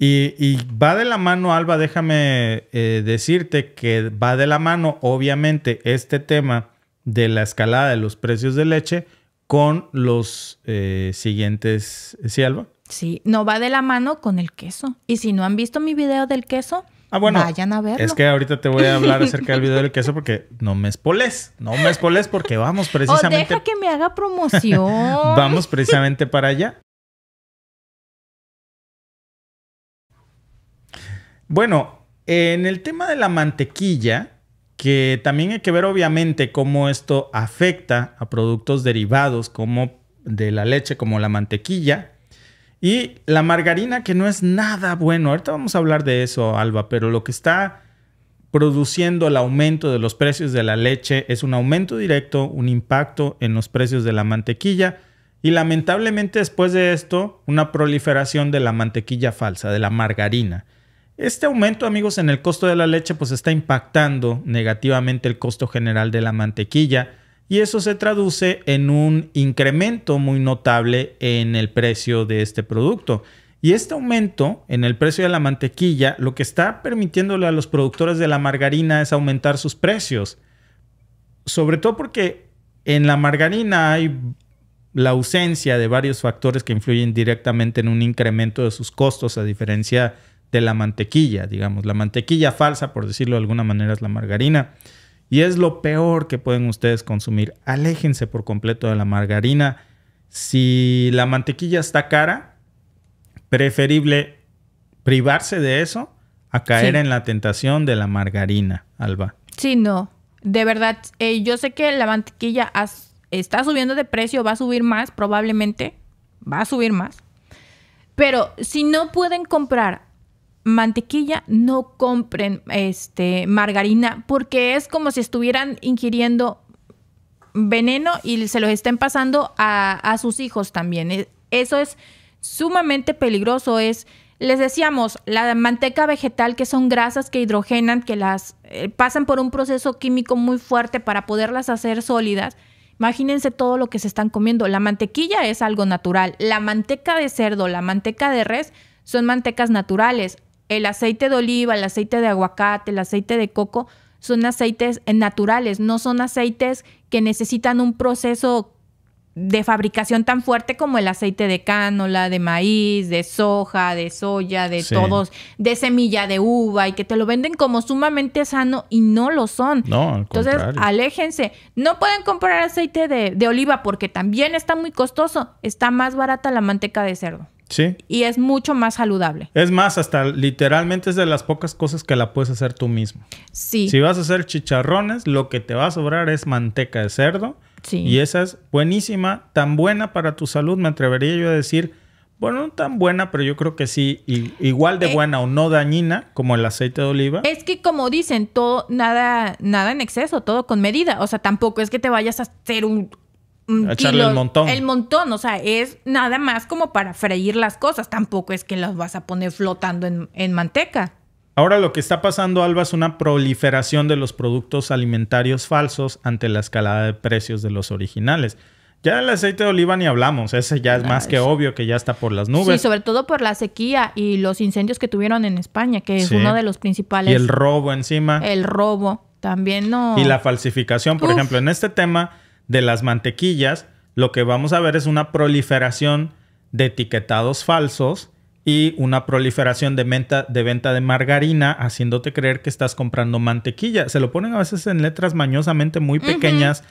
y, va de la mano, Alba, déjame eh, decirte que va de la mano, obviamente, este tema de la escalada de los precios de leche con los eh, siguientes, ¿sí, Alba?
Sí, no va de la mano con el queso. Y si no han visto mi video del queso, Ah, bueno. a verlo. Es
que ahorita te voy a hablar acerca del video del queso porque no me espoles. No me espoles porque vamos precisamente.
Oh, deja que me haga promoción. vamos precisamente
para allá. Bueno, en el tema de la mantequilla, que también hay que ver obviamente cómo esto afecta a productos derivados como de la leche, como la mantequilla, y la margarina, que no es nada bueno. Ahorita vamos a hablar de eso, Alba, pero lo que está produciendo el aumento de los precios de la leche es un aumento directo, un impacto en los precios de la mantequilla. Y lamentablemente después de esto, una proliferación de la mantequilla falsa, de la margarina. Este aumento, amigos, en el costo de la leche, pues está impactando negativamente el costo general de la mantequilla y eso se traduce en un incremento muy notable en el precio de este producto. Y este aumento en el precio de la mantequilla lo que está permitiéndole a los productores de la margarina es aumentar sus precios. Sobre todo porque en la margarina hay la ausencia de varios factores que influyen directamente en un incremento de sus costos a diferencia de la mantequilla, digamos, la mantequilla falsa, por decirlo de alguna manera, es la margarina. Y es lo peor que pueden ustedes consumir. Aléjense por completo de la margarina. Si la mantequilla está cara, preferible privarse de eso a caer en la tentación de la margarina, Alba.
Sí, no. De verdad, eh, yo sé que la mantequilla está subiendo de precio, va a subir más, probablemente, va a subir más. Pero si no pueden comprar mantequilla, no compren este, margarina, porque es como si estuvieran ingiriendo veneno y se los estén pasando a, sus hijos también. E-, eso es sumamente peligroso, es... Les decíamos, la manteca vegetal, que son grasas que hidrogenan, que las eh, pasan por un proceso químico muy fuerte para poderlas hacer sólidas. Imagínense todo lo que se están comiendo. La mantequilla es algo natural. La manteca de cerdo, la manteca de res son mantecas naturales el aceite de oliva, el aceite de aguacate, el aceite de coco, son aceites naturales, no son aceites que necesitan un proceso de fabricación tan fuerte como el aceite de cánola, de maíz, de soja, de soya, de todos, de semilla de uva y que te lo venden como sumamente sano y no lo son. No, Entonces, aléjense. No pueden comprar aceite de, de oliva porque también está muy costoso. Está más barata la manteca de cerdo. Sí. Y es mucho más saludable.
Es más, hasta literalmente es de las pocas cosas que la puedes hacer tú mismo. Sí. Si vas a hacer chicharrones, lo que te va a sobrar es manteca de cerdo. Sí. Y esa es buenísima, tan buena para tu salud, me atrevería yo a decir, bueno, no tan buena, pero yo creo que sí, igual de eh. buena o no dañina como el aceite de oliva.
Es que como dicen, todo, nada, nada en exceso, todo con medida. O sea, tampoco es que te vayas a hacer un Mm, echarle el montón. El montón, o sea, es nada más como para freír las cosas. Tampoco es que las vas a poner flotando en, manteca.
Ahora lo que está pasando, Alba, es una proliferación de los productos alimentarios falsos ante la escalada de precios de los originales. Ya el aceite de oliva ni hablamos, ese ya es más que obvio que ya está por las nubes. Sí, sobre
todo por la sequía y los incendios que tuvieron en España, que es uno de los principales. Y el
robo encima. El
robo, también no. Y la
falsificación, por ejemplo, en este tema de las mantequillas, lo que vamos a ver es una proliferación de etiquetados falsos y una proliferación de venta, de venta de margarina, haciéndote creer que estás comprando mantequilla. Se lo ponen a veces en letras mañosamente muy pequeñas.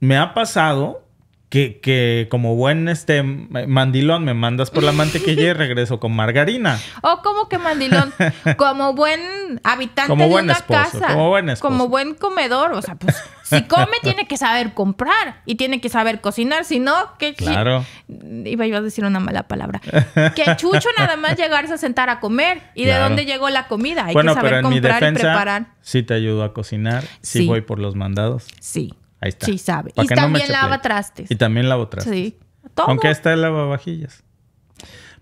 Me ha pasado que, que, como buen este mandilón me mandas por la mantequilla y regreso con margarina.
o oh, como que mandilón, como buen habitante de una casa, como buen como buen comedor, o sea, pues si come tiene que saber comprar y tiene que saber cocinar, si no, qué Claro. Iba yo a decir una mala palabra. Que chucho nada más llegarse a sentar a comer y de dónde llegó la comida, hay que saber pero en comprar mi defensa, y preparar.
Sí te ayudo a cocinar, si sí voy por los mandados. Sí. Ahí está. Sí, sabe. Y también lava Y también lava trastes. Sí. Todo. Aunque está el lavavajillas.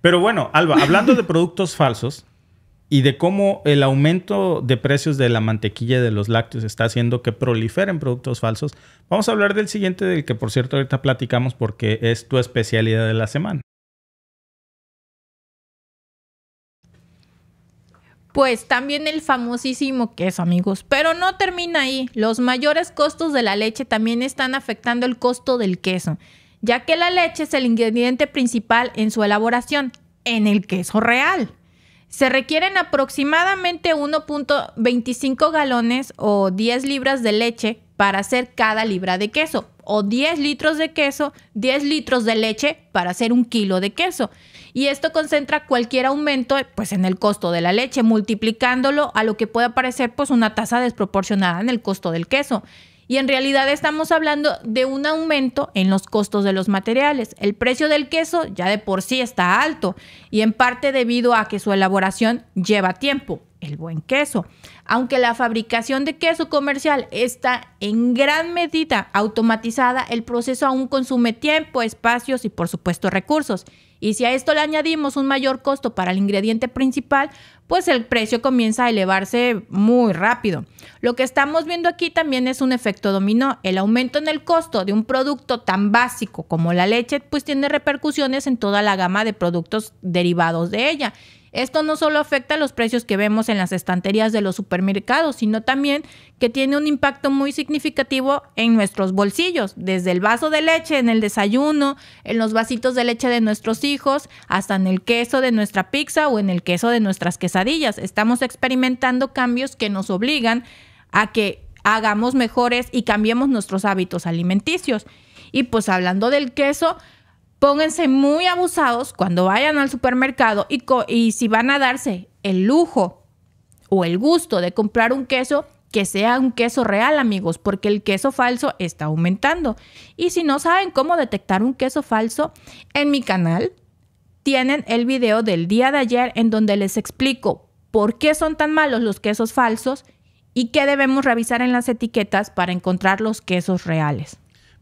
Pero bueno, Alba, hablando de productos falsos y de cómo el aumento de precios de la mantequilla de los lácteos está haciendo que proliferen productos falsos, vamos a hablar del siguiente, del que por cierto ahorita platicamos porque es tu especialidad de la semana.
Pues también el famosísimo queso, amigos. Pero no termina ahí. Los mayores costos de la leche también están afectando el costo del queso, ya que la leche es el ingrediente principal en su elaboración, en el queso real. Se requieren aproximadamente 1.25 galones o 10 libras de leche para hacer cada libra de queso, o 10 litros de queso, 10 litros de leche para hacer un kilo de queso y esto concentra cualquier aumento pues en el costo de la leche, multiplicándolo a lo que puede parecer pues una tasa desproporcionada en el costo del queso. Y en realidad estamos hablando de un aumento en los costos de los materiales. El precio del queso ya de por sí está alto y en parte debido a que su elaboración lleva tiempo, el buen queso. Aunque la fabricación de queso comercial está en gran medida automatizada, el proceso aún consume tiempo, espacios y por supuesto recursos. Y si a esto le añadimos un mayor costo para el ingrediente principal, pues el precio comienza a elevarse muy rápido. Lo que estamos viendo aquí también es un efecto dominó. El aumento en el costo de un producto tan básico como la leche, pues tiene repercusiones en toda la gama de productos derivados de ella. Esto no solo afecta a los precios que vemos en las estanterías de los supermercados, sino también que tiene un impacto muy significativo en nuestros bolsillos, desde el vaso de leche en el desayuno, en los vasitos de leche de nuestros hijos, hasta en el queso de nuestra pizza o en el queso de nuestras quesadillas. Estamos experimentando cambios que nos obligan a que hagamos mejores y cambiemos nuestros hábitos alimenticios. Y pues hablando del queso, Pónganse muy abusados cuando vayan al supermercado y, si van a darse el lujo o el gusto de comprar un queso, que sea un queso real, amigos, porque el queso falso está aumentando. Y si no saben cómo detectar un queso falso, en mi canal tienen el video del día de ayer en donde les explico por qué son tan malos los quesos falsos y qué debemos revisar en las etiquetas para encontrar los quesos reales.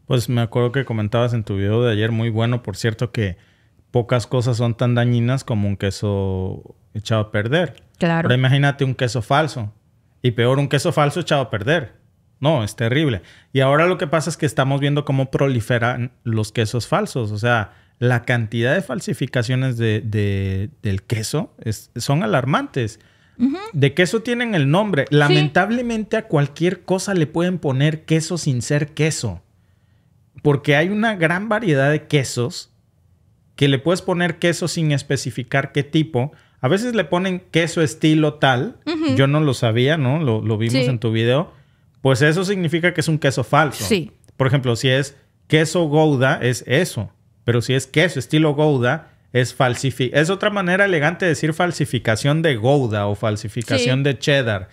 Pues me acuerdo que comentabas en tu video de ayer, muy bueno, por cierto, que pocas cosas son tan dañinas como un queso echado a perder. Claro. Pero imagínate un queso falso. Y peor, un queso falso echado a perder. No, es terrible. Y ahora lo que pasa es que estamos viendo cómo proliferan los quesos falsos. O sea, la cantidad de falsificaciones de, del queso es, son alarmantes. De queso tienen el nombre. Lamentablemente a cualquier cosa le pueden poner queso sin ser queso porque hay una gran variedad de quesos que le puedes poner queso sin especificar qué tipo. A veces le ponen queso estilo tal. Yo no lo sabía, ¿no? Lo, vimos en tu video. Pues eso significa que es un queso falso. Sí. Por ejemplo, si es queso gouda, es eso. Pero si es queso estilo gouda, es falsifi... Es otra manera elegante de decir falsificación de gouda o falsificación de cheddar.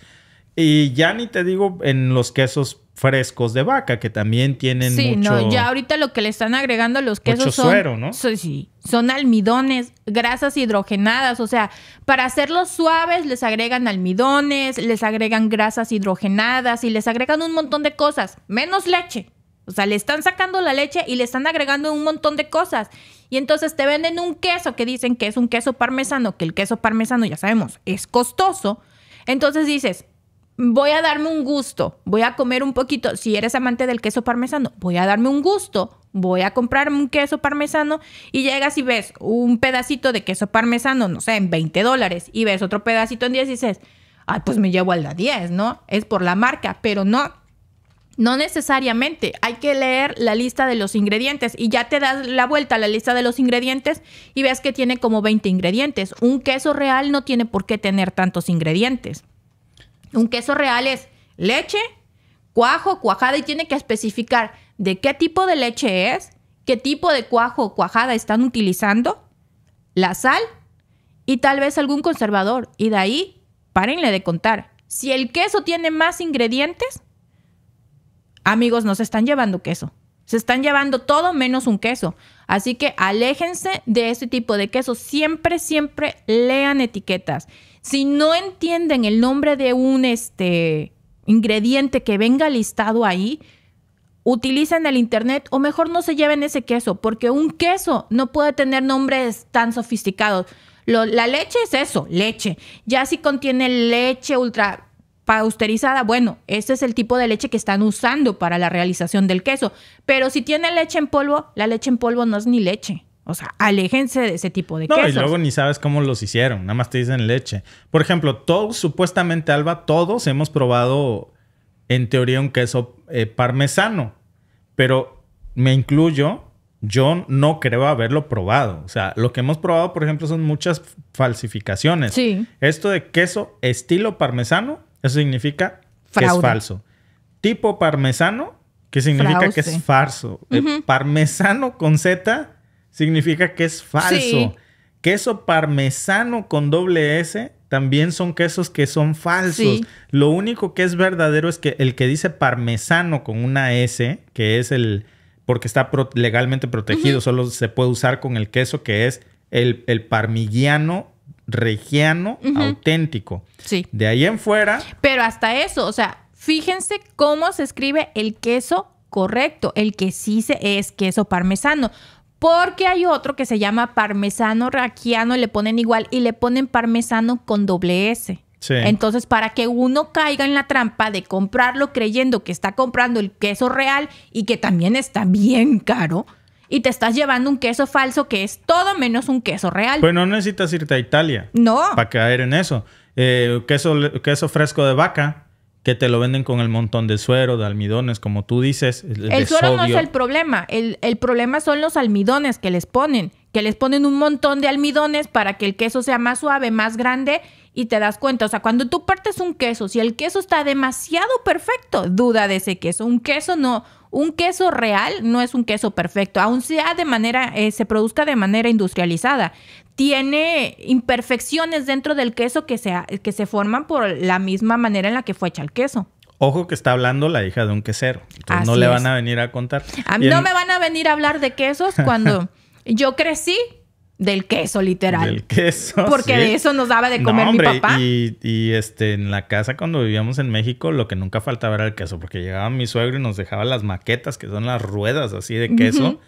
Y ya ni te digo en los quesos frescos de vaca, que también tienen sí, mucho... no, ya
ahorita lo que le están agregando a los quesos mucho son... suero, ¿no? Sí, sí, son almidones, grasas hidrogenadas, o sea, para hacerlos suaves les agregan almidones, les agregan grasas hidrogenadas y les agregan un montón de cosas, menos leche. O sea, le están sacando la leche y le están agregando un montón de cosas. Y entonces te venden un queso que dicen que es un queso parmesano, que el queso parmesano ya sabemos, es costoso. Entonces dices, voy a darme un gusto, voy a comer un poquito, si eres amante del queso parmesano, voy a darme un gusto, voy a comprar un queso parmesano y llegas y ves un pedacito de queso parmesano, no sé, en 20 dólares y ves otro pedacito en 10 y dices, ay, pues me llevo al de 10, ¿no? Es por la marca, pero no. No necesariamente, hay que leer la lista de los ingredientes y ya te das la vuelta a la lista de los ingredientes y ves que tiene como 20 ingredientes. Un queso real no tiene por qué tener tantos ingredientes. Un queso real es leche, cuajo, cuajada y tiene que especificar de qué tipo de leche es, qué tipo de cuajo o cuajada están utilizando, la sal y tal vez algún conservador. Y de ahí, párenle de contar. Si el queso tiene más ingredientes, amigos, no se están llevando queso. Se están llevando todo menos un queso. Así que aléjense de ese tipo de queso. Siempre, siempre lean etiquetas. Si no entienden el nombre de un este, ingrediente que venga listado ahí, utilicen el internet o mejor no se lleven ese queso, porque un queso no puede tener nombres tan sofisticados. la leche es eso, leche. Ya si contiene leche ultra pausterizada, bueno, ese es el tipo de leche que están usando para la realización del queso. Pero si tiene leche en polvo, la leche en polvo no es ni leche. O sea, aléjense de ese tipo de quesos. No, y luego
ni sabes cómo los hicieron, nada más te dicen leche. Por ejemplo, todos, supuestamente, Alba, todos hemos probado en teoría un queso eh, parmesano, pero me incluyo, yo no creo haberlo probado. O sea, lo que hemos probado, por ejemplo, son muchas falsificaciones. Sí. Esto de queso estilo parmesano, eso significa que es falso. Tipo parmesano, que significa que es falso. Eh, parmesano con Z significa que es falso. Queso parmesano con doble S también son quesos que son falsos. Lo único que es verdadero es que el que dice parmesano con una S, que es el, porque está legalmente protegido, solo se puede usar con el queso que es el, parmigiano regiano auténtico. Sí. De ahí en fuera.
Pero hasta eso, o sea, fíjense cómo se escribe el queso correcto, el que sí se es queso parmesano. Porque hay otro que se llama parmesano raquiano, le ponen igual y le ponen parmesano con doble S. Entonces, para que uno caiga en la trampa de comprarlo creyendo que está comprando el queso real y que también está bien caro, y te estás llevando un queso falso que es todo menos un queso real. Pues
no necesitas irte a Italia. No. Para caer en eso. Eh, queso, queso fresco de vaca que te lo venden con el montón de suero, de almidones, como tú dices. El, suero no es el
problema, el, el, problema son los almidones que les ponen, que les ponen un montón de almidones para que el queso sea más suave, más grande y te das cuenta, o sea, cuando tú partes un queso, si el queso está demasiado perfecto, duda de ese queso, un queso no, un queso real no es un queso perfecto, aun sea de manera, eh, se produzca de manera industrializada tiene imperfecciones dentro del queso que se, que se forman por la misma manera en la que fue hecha el queso.
Ojo que está hablando la hija de un quesero. no le van a venir a contar. A mí no me van
a venir a hablar de quesos cuando yo crecí del queso, literal. Del
queso. Porque de eso nos daba de comer mi papá. Y, este, en la casa cuando vivíamos en México, lo que nunca faltaba era el queso, porque llegaba mi suegro y nos dejaba las maquetas, que son las ruedas así de queso.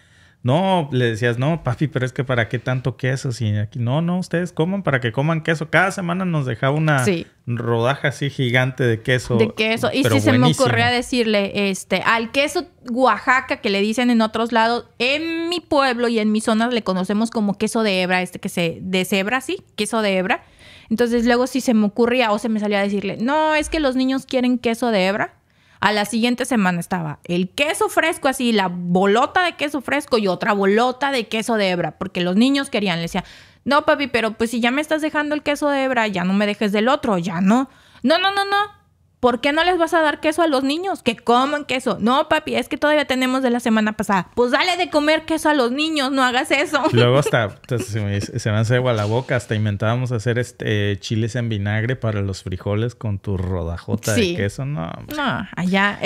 No, le decías, no, papi, pero es que para qué tanto queso. Si aquí, no, no, ustedes coman para que coman queso. Cada semana nos dejaba una rodaja así gigante de queso. De queso. Y si se me ocurría
decirle, este, al queso Oaxaca que le dicen en otros lados, en mi pueblo y en mi zona le conocemos como queso de hebra, este que se deshebra, sí, queso de hebra. Entonces luego si se me ocurría o se me salía a decirle, no, es que los niños quieren queso de hebra a la siguiente semana estaba el queso fresco, así, la bolota de queso fresco y otra bolota de queso de hebra, porque los niños querían, le decía, no, papi, pero pues si ya me estás dejando el queso de hebra, ya no me dejes del otro, ya no. No, no, no, no, ¿Por qué no les vas a dar queso a los niños? Que coman queso. No, papi, es que todavía tenemos de la semana pasada. Pues dale de comer queso a los niños, no hagas eso. Luego hasta
se me, hace agua la boca, hasta inventábamos hacer este, chiles en vinagre para los frijoles con tu rodajota de queso. No,
no allá,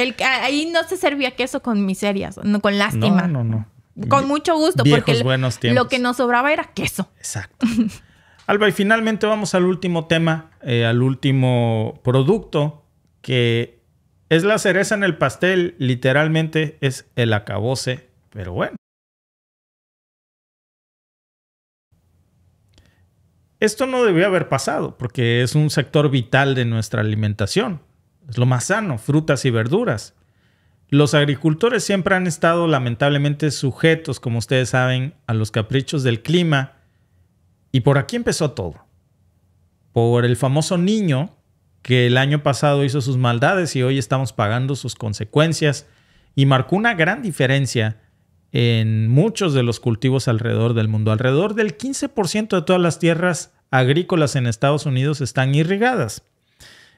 ahí no se servía queso con miserias, no, con lástima. No, no, no. Con mucho gusto, porque lo que nos sobraba era queso. Exacto.
Alba, y finalmente vamos al último tema, eh, al último producto que es la cereza en el pastel, literalmente es el acabose, pero bueno. Esto no debió haber pasado porque es un sector vital de nuestra alimentación. Es lo más sano, frutas y verduras. Los agricultores siempre han estado lamentablemente sujetos, como ustedes saben, a los caprichos del clima. Y por aquí empezó todo. Por el famoso niño que el año pasado hizo sus maldades y hoy estamos pagando sus consecuencias y marcó una gran diferencia en muchos de los cultivos alrededor del mundo. Alrededor del 15% de todas las tierras agrícolas en Estados Unidos están irrigadas.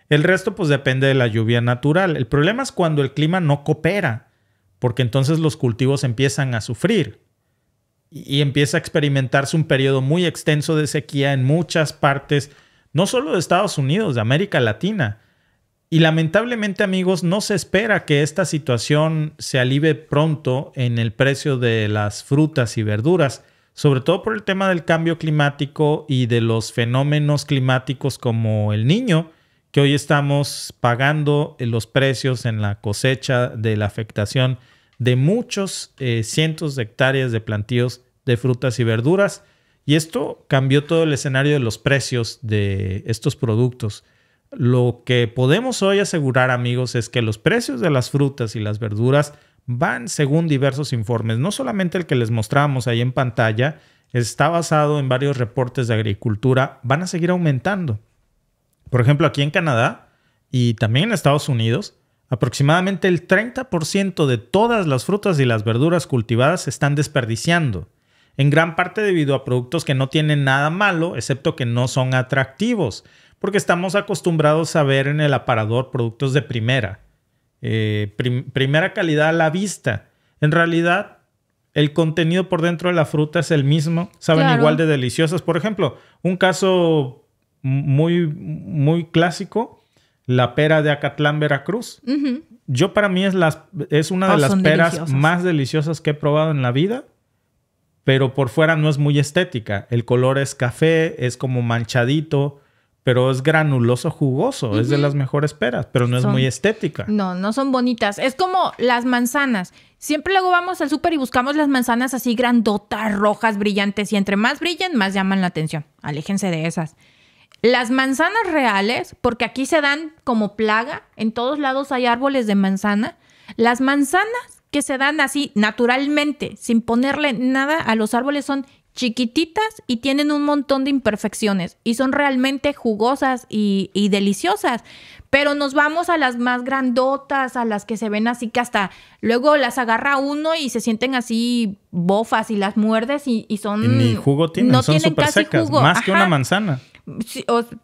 El resto pues depende de la lluvia natural. El problema es cuando el clima no coopera, porque entonces los cultivos empiezan a sufrir y empieza a experimentarse un periodo muy extenso de sequía en muchas partes no solo de Estados Unidos, de América Latina. Y lamentablemente, amigos, no se espera que esta situación se alivie pronto en el precio de las frutas y verduras, sobre todo por el tema del cambio climático y de los fenómenos climáticos como el niño, que hoy estamos pagando los precios en la cosecha de la afectación de muchos eh, cientos de hectáreas de plantíos de frutas y verduras y esto cambió todo el escenario de los precios de estos productos. Lo que podemos hoy asegurar, amigos, es que los precios de las frutas y las verduras van según diversos informes. No solamente el que les mostramos ahí en pantalla, está basado en varios reportes de agricultura, van a seguir aumentando. Por ejemplo, aquí en Canadá y también en Estados Unidos, aproximadamente el 30% de todas las frutas y las verduras cultivadas se están desperdiciando en gran parte debido a productos que no tienen nada malo, excepto que no son atractivos, porque estamos acostumbrados a ver en el aparador productos de primera, eh, primera calidad a la vista. En realidad, el contenido por dentro de la fruta es el mismo, saben igual de deliciosas. Por ejemplo, un caso muy, muy clásico, la pera de Acatlán, Veracruz. Yo para mí es, una de ah, las peras más deliciosas que he probado en la vida pero por fuera no es muy estética. El color es café, es como manchadito, pero es granuloso, jugoso. Es de las mejores peras, pero no es muy estética.
No, no son bonitas. Es como las manzanas. Siempre luego vamos al súper y buscamos las manzanas así grandotas, rojas, brillantes. Y entre más brillan, más llaman la atención. Aléjense de esas. Las manzanas reales, porque aquí se dan como plaga, en todos lados hay árboles de manzana. Las manzanas que se dan así naturalmente, sin ponerle nada a los árboles, son chiquititas y tienen un montón de imperfecciones y son realmente jugosas y, deliciosas. Pero nos vamos a las más grandotas, a las que se ven así que hasta luego las agarra uno y se sienten así bofas y las muerdes y, y son... Ni jugo no son tienen secas, más que una manzana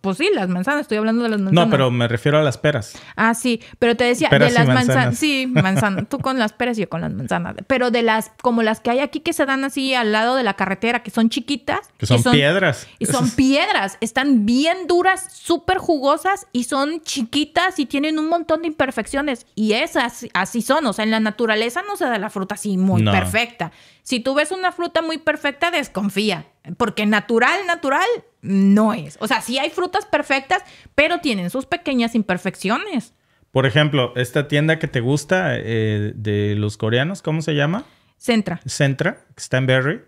pues sí, las manzanas, estoy hablando de las manzanas. No, pero
me refiero a las peras.
Ah, sí, pero te decía, de las manzanas. sí, manzanas. Tú con las peras y yo con las manzanas. Pero de las, como las que hay aquí que se dan así al lado de la carretera, que son chiquitas. Que son, piedras. Y son piedras. Están bien duras, súper jugosas y son chiquitas y tienen un montón de imperfecciones. Y esas así son. O sea, en la naturaleza no se da la fruta así muy perfecta. Si tú ves una fruta muy perfecta, desconfía. Porque natural, natural, no es. O sea, sí hay frutas perfectas, pero tienen sus pequeñas imperfecciones.
Por ejemplo, esta tienda que te gusta eh, de los coreanos, ¿cómo se llama? Centra. Centra, Berry.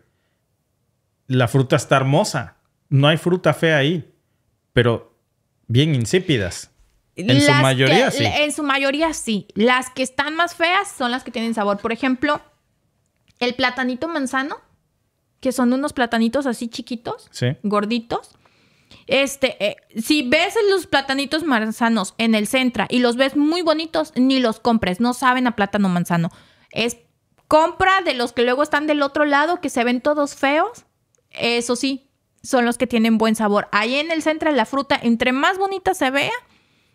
La fruta está hermosa. No hay fruta fea ahí, pero bien insípidas.
En su mayoría sí. En su mayoría sí. Las que están más feas son las que tienen sabor. Por ejemplo, el platanito manzano que son unos platanitos así chiquitos, gorditos. Este, eh, si ves los platanitos manzanos en el centro y los ves muy bonitos, ni los compres, no saben a plátano manzano. Es compra de los que luego están del otro lado, que se ven todos feos. Eso sí, son los que tienen buen sabor. Ahí en el centro, la fruta, entre más bonita se vea,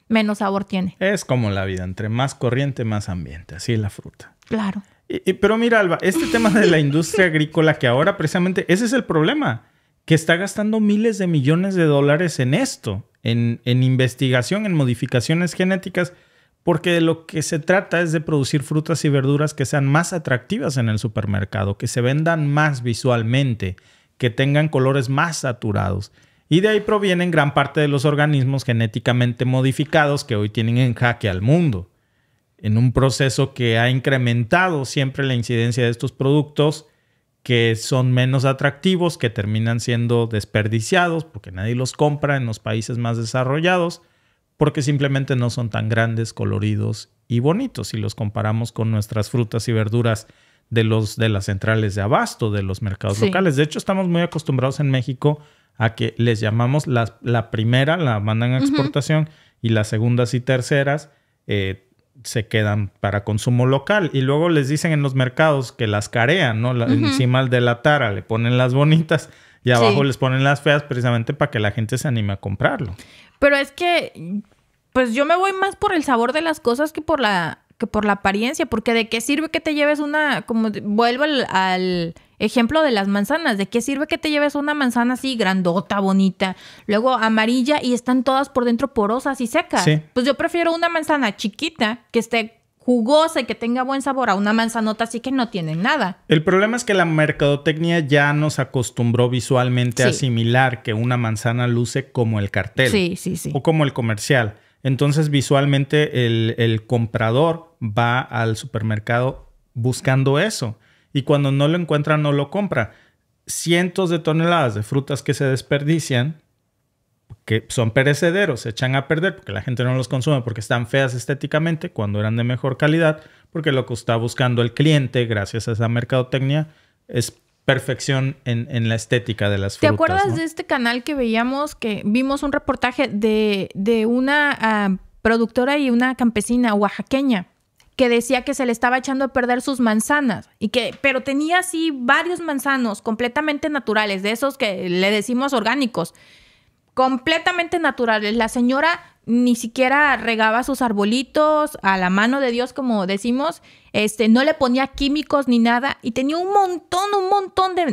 menos sabor tiene.
Es como la vida, entre más corriente, más ambiente, así es la fruta. Claro pero mira, Alba, este tema de la industria agrícola que ahora precisamente, ese es el problema, que está gastando miles de millones de dólares en esto, en, en investigación, en modificaciones genéticas, porque de lo que se trata es de producir frutas y verduras que sean más atractivas en el supermercado, que se vendan más visualmente, que tengan colores más saturados. Y de ahí provienen gran parte de los organismos genéticamente modificados que hoy tienen en jaque al mundo en un proceso que ha incrementado siempre la incidencia de estos productos que son menos atractivos, que terminan siendo desperdiciados porque nadie los compra en los países más desarrollados, porque simplemente no son tan grandes, coloridos y bonitos si los comparamos con nuestras frutas y verduras de, los, de las centrales de abasto, de los mercados locales. De hecho, estamos muy acostumbrados en México a que les llamamos la, primera, la mandan a exportación, y las segundas y terceras eh, se quedan para consumo local. Y luego les dicen en los mercados que las carean, ¿no? La, Encima de la tara le ponen las bonitas y abajo les ponen las feas precisamente para que la gente se anime a comprarlo.
Pero es que, pues yo me voy más por el sabor de las cosas que por la, que por la apariencia, porque de qué sirve que te lleves una, como vuelvo al Ejemplo de las manzanas, ¿de qué sirve que te lleves una manzana así grandota, bonita, luego amarilla y están todas por dentro porosas y secas? Pues yo prefiero una manzana chiquita que esté jugosa y que tenga buen sabor a una manzanota así que no tiene nada.
El problema es que la mercadotecnia ya nos acostumbró visualmente a asimilar que una manzana luce como el cartel. O como el comercial. Entonces visualmente el comprador va al supermercado buscando eso y cuando no lo encuentra no lo compra. Cientos de toneladas de frutas que se desperdician, que son perecederos, se echan a perder porque la gente no los consume porque están feas estéticamente cuando eran de mejor calidad, porque lo que está buscando el cliente gracias a esa mercadotecnia es perfección en, la estética de las frutas. ¿Te acuerdas de
este canal que veíamos, que vimos un reportaje de, una ah, productora y una campesina oaxaqueña que decía que se le estaba echando a perder sus manzanas y que pero tenía así varios manzanos completamente naturales, de esos que le decimos orgánicos, completamente naturales. La señora ni siquiera regaba sus arbolitos a la mano de Dios, como decimos, este, no le ponía químicos ni nada, y tenía un montón, un montón de,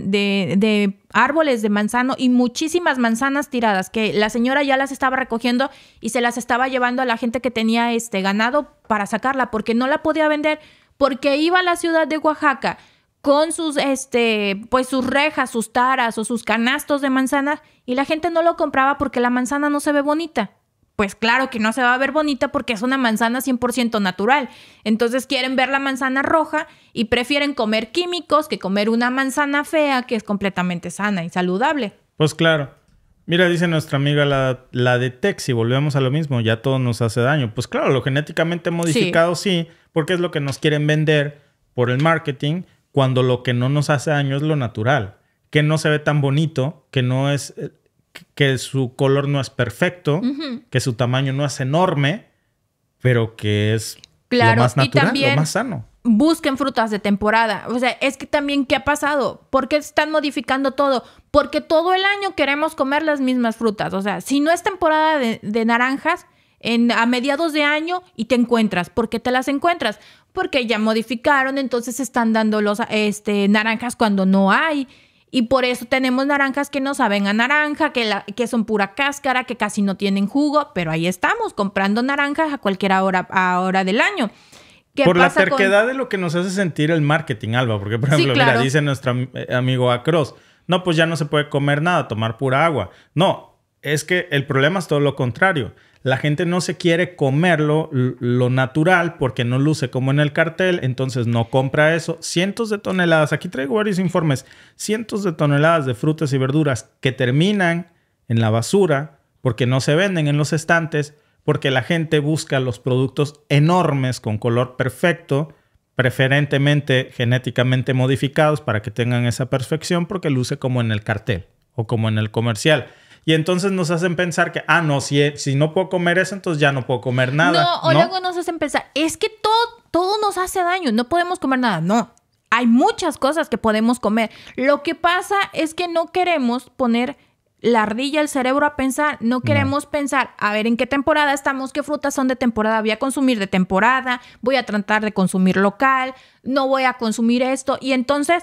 de, árboles de manzano y muchísimas manzanas tiradas, que la señora ya las estaba recogiendo y se las estaba llevando a la gente que tenía este ganado para sacarla, porque no la podía vender, porque iba a la ciudad de Oaxaca con sus, este, pues sus rejas, sus taras o sus canastos de manzana, y la gente no lo compraba porque la manzana no se ve bonita pues claro que no se va a ver bonita porque es una manzana 100% natural. Entonces quieren ver la manzana roja y prefieren comer químicos que comer una manzana fea que es completamente sana y saludable.
Pues claro. Mira, dice nuestra amiga la, de de y volvemos a lo mismo, ya todo nos hace daño. Pues claro, lo genéticamente modificado sí, porque es lo que nos quieren vender por el marketing, cuando lo que no nos hace daño es lo natural, que no se ve tan bonito, que no es eh, que su color no es perfecto, que su tamaño no es enorme, pero que es lo más natural, lo más sano.
Busquen frutas de temporada. O sea, es que también, ¿qué ha pasado? ¿Por qué están modificando todo? Porque todo el año queremos comer las mismas frutas. O sea, si no es temporada de, naranjas, en, a mediados de año y te encuentras. ¿Por qué te las encuentras? Porque ya modificaron, entonces están dando los, este, naranjas cuando no hay. Y por eso tenemos naranjas que no saben a naranja, que, que son pura cáscara, que casi no tienen jugo, pero ahí estamos comprando naranjas a cualquier hora, hora del año. por la terquedad
de lo que nos hace sentir el marketing, Alba, porque por ejemplo, sí, dice nuestro eh, amigo Across, no, pues ya no se puede comer nada, tomar pura agua. No, es que el problema es todo lo contrario. La gente no se quiere comerlo lo natural porque no luce como en el cartel, entonces no compra eso. Cientos de toneladas, aquí traigo varios informes, cientos de toneladas de frutas y verduras que terminan en la basura porque no se venden en los estantes, porque la gente busca los productos enormes con color perfecto, preferentemente genéticamente modificados para que tengan esa perfección porque luce como en el cartel o como en el comercial. Y entonces nos hacen pensar que, ah, no, si, si no puedo comer eso, entonces ya no puedo comer nada. No, o luego
nos hacen pensar, es que todo, todo nos hace daño, no podemos comer nada. No, hay muchas cosas que podemos comer. Lo que pasa es que no queremos poner la ardilla, el cerebro a pensar. No queremos pensar, a ver, ¿en qué temporada estamos? ¿Qué frutas son de temporada? Voy a consumir de temporada, voy a tratar de consumir local, no voy a consumir esto. Y entonces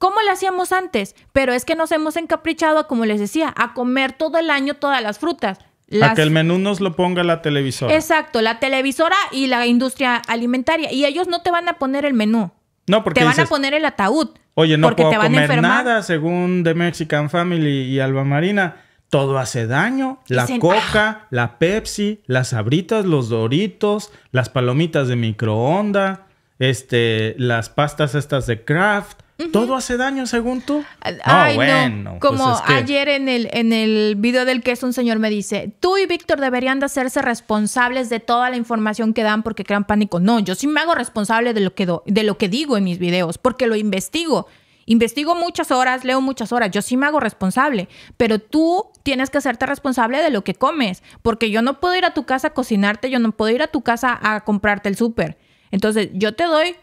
¿Cómo lo hacíamos antes? Pero es que nos hemos encaprichado, como les decía, a comer todo el año todas las frutas. Para que el
menú nos lo ponga la televisora.
Exacto, la televisora y la industria alimentaria. Y ellos no te van a poner el menú. No, porque te van a poner el ataúd.
Oye, no porque te van a nada, según The Mexican Family y Alba Marina. Todo hace daño. La coca, ah". la Pepsi, las sabritas, los doritos, las palomitas de microonda, este, las pastas estas de Kraft ¿Todo hace daño según tú? Ay, no, pues Como ayer
en el, en el video del queso un señor me dice, tú y Víctor deberían de hacerse responsables de toda la información que dan porque crean pánico. No, yo sí me hago responsable de lo que, de lo que digo en mis videos porque lo investigo. Investigo muchas horas, leo muchas horas, yo sí me hago responsable, pero tú tienes que hacerte responsable de lo que comes, porque yo no puedo ir a tu casa a cocinarte, yo no puedo ir a tu casa a comprarte el súper. Entonces, yo te doy,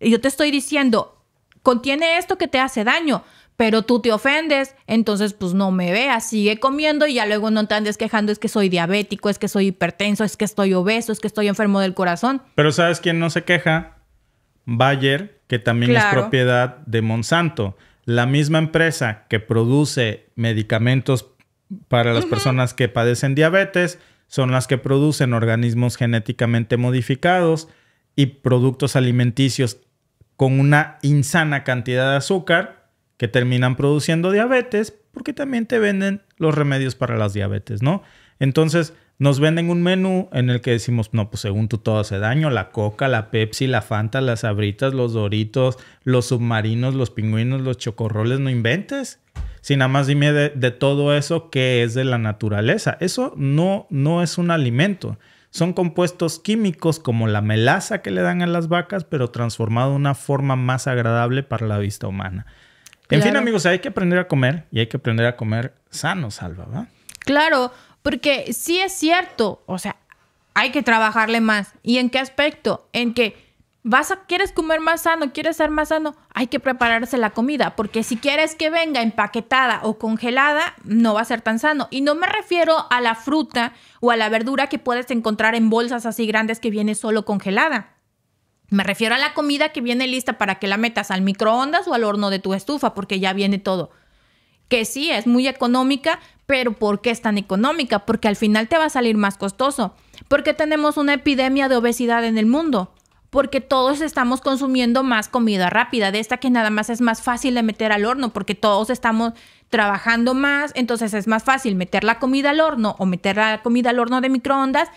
yo te estoy diciendo, contiene esto que te hace daño, pero tú te ofendes, entonces pues no me veas, sigue comiendo y ya luego no te andes quejando, es que soy diabético, es que soy hipertenso, es que estoy obeso, es que estoy enfermo del corazón.
Pero ¿sabes quién no se queja? Bayer, que también es propiedad de Monsanto. La misma empresa que produce medicamentos para las personas que padecen diabetes, son las que producen organismos genéticamente modificados y productos alimenticios con una insana cantidad de azúcar que terminan produciendo diabetes, porque también te venden los remedios para las diabetes, ¿no? Entonces, nos venden un menú en el que decimos, no, pues según tú todo hace daño, la coca, la Pepsi, la Fanta, las abritas, los doritos, los submarinos, los pingüinos, los chocorroles, no inventes. Si nada más dime de, de todo eso que es de la naturaleza. Eso no, no es un alimento. Son compuestos químicos como la melaza que le dan a las vacas, pero transformado en una forma más agradable para la vista humana. En fin, amigos, hay que aprender a comer y hay que aprender a comer sano, Salva, ¿va?
Claro, porque sí es cierto, o sea, hay que trabajarle más. ¿Y en qué aspecto? En qué quieres comer más sano, quieres ser más sano, hay que prepararse la comida, porque si quieres que venga empaquetada o congelada, no va a ser tan sano. Y no me refiero a la fruta o a la verdura que puedes encontrar en bolsas así grandes que viene solo congelada. Me refiero a la comida que viene lista para que la metas al microondas o al horno de tu estufa, porque ya viene todo. Que sí, es muy económica, pero ¿por qué es tan económica? Porque al final te va a salir más costoso, porque tenemos una epidemia de obesidad en el mundo porque todos estamos consumiendo más comida rápida, de esta que nada más es más fácil de meter al horno, porque todos estamos trabajando más, entonces es más fácil meter la comida al horno o meter la comida al horno de microondas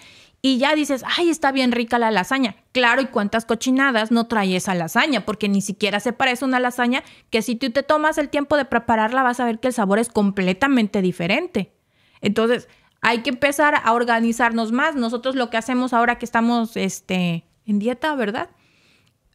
y ya dices, ay, está bien rica la lasaña. Claro, y cuántas cochinadas no trae esa lasaña, porque ni siquiera se parece una lasaña que si tú te tomas el tiempo de prepararla vas a ver que el sabor es completamente diferente. Entonces, hay que empezar a organizarnos más. Nosotros lo que hacemos ahora que estamos, este, en dieta, ¿verdad?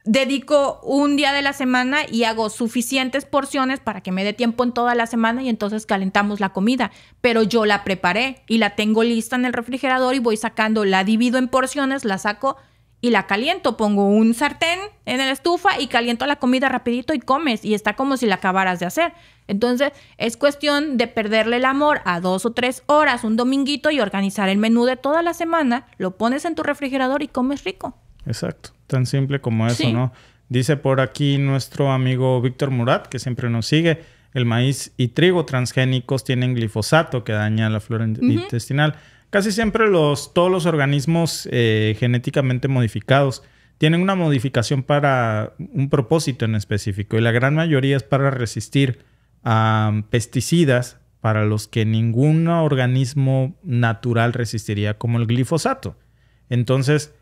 Dedico un día de la semana y hago suficientes porciones para que me dé tiempo en toda la semana y entonces calentamos la comida. Pero yo la preparé y la tengo lista en el refrigerador y voy sacando, la divido en porciones, la saco y la caliento. Pongo un sartén en la estufa y caliento la comida rapidito y comes y está como si la acabaras de hacer. Entonces es cuestión de perderle el amor a dos o tres horas un dominguito y organizar el menú de toda la semana. Lo pones en tu refrigerador y comes rico.
Exacto, tan simple como eso, ¿no? Dice por aquí nuestro amigo Víctor Murat, que siempre nos sigue, el maíz y trigo transgénicos tienen glifosato que daña la flora intestinal. Casi siempre los, todos los organismos eh, genéticamente modificados tienen una modificación para un propósito en específico y la gran mayoría es para resistir a pesticidas para los que ningún organismo natural resistiría como el glifosato. Entonces,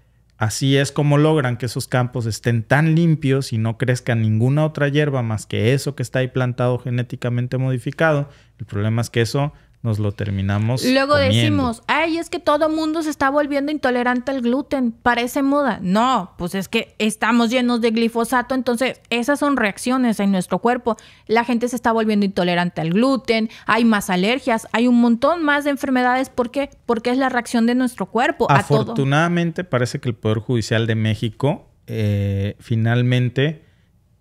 Así es como logran que esos campos estén tan limpios y no crezca ninguna otra hierba más que eso que está ahí plantado genéticamente modificado. El problema es que eso nos lo terminamos. Luego decimos,
ay, es que todo mundo se está volviendo intolerante al gluten, parece moda. No, pues es que estamos llenos de glifosato, entonces esas son reacciones en nuestro cuerpo. La gente se está volviendo intolerante al gluten, hay más alergias, hay un montón más de enfermedades. ¿Por qué? Porque es la reacción de nuestro cuerpo. Afortunadamente
parece que el Poder Judicial de México eh, finalmente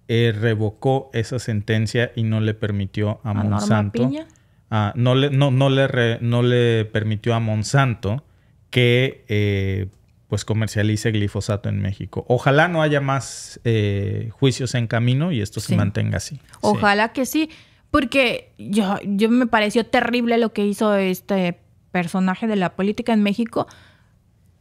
eh, revocó esa sentencia y no le permitió a, Monsanto. Ah, no, le, no, no, le no le permitió a Monsanto que eh, pues comercialice glifosato en México. Ojalá no haya más eh, juicios en camino y esto se mantenga así. Ojalá
que sí, porque yo, yo me pareció terrible lo que hizo este personaje de la política en México.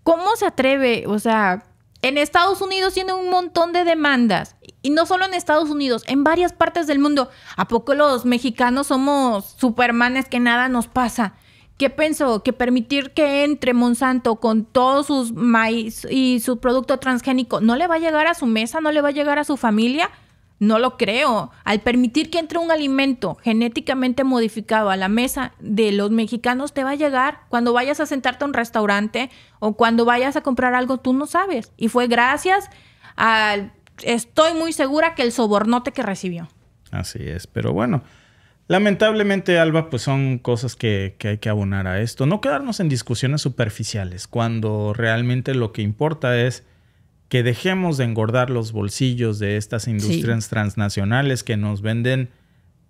¿Cómo se atreve? O sea, en Estados Unidos tiene un montón de demandas y no solo en Estados Unidos, en varias partes del mundo. ¿A poco los mexicanos somos supermanes que nada nos pasa? ¿Qué pensó? Que permitir que entre Monsanto con todos sus maíz y su producto transgénico no le va a llegar a su mesa, no le va a llegar a su familia. No lo creo. Al permitir que entre un alimento genéticamente modificado a la mesa de los mexicanos, te va a llegar. Cuando vayas a sentarte a un restaurante o cuando vayas a comprar algo, tú no sabes. Y fue gracias al estoy muy segura que el sobornote que recibió.
Así es, pero bueno, lamentablemente Alba, pues son cosas que, hay que abonar a esto. No quedarnos en discusiones superficiales, cuando realmente lo que importa es que dejemos de engordar los bolsillos de estas industrias transnacionales que nos venden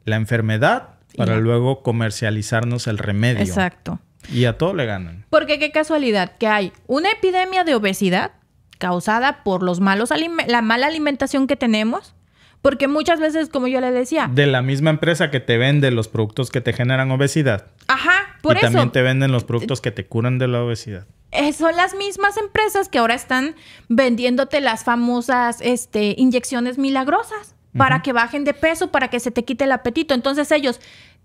la enfermedad para luego comercializarnos el remedio. Exacto. Y a todo le ganan.
Porque qué casualidad que hay una epidemia de obesidad causada por los malos la mala alimentación que tenemos. Porque muchas veces, como yo le decía...
De la misma empresa que te vende los productos que te generan obesidad.
Ajá, por eso. Y también te
venden los productos eh, que te curan de la obesidad.
Eh, son las mismas empresas que ahora están vendiéndote las famosas este, inyecciones milagrosas para que bajen de peso, para que se te quite el apetito. Entonces ellos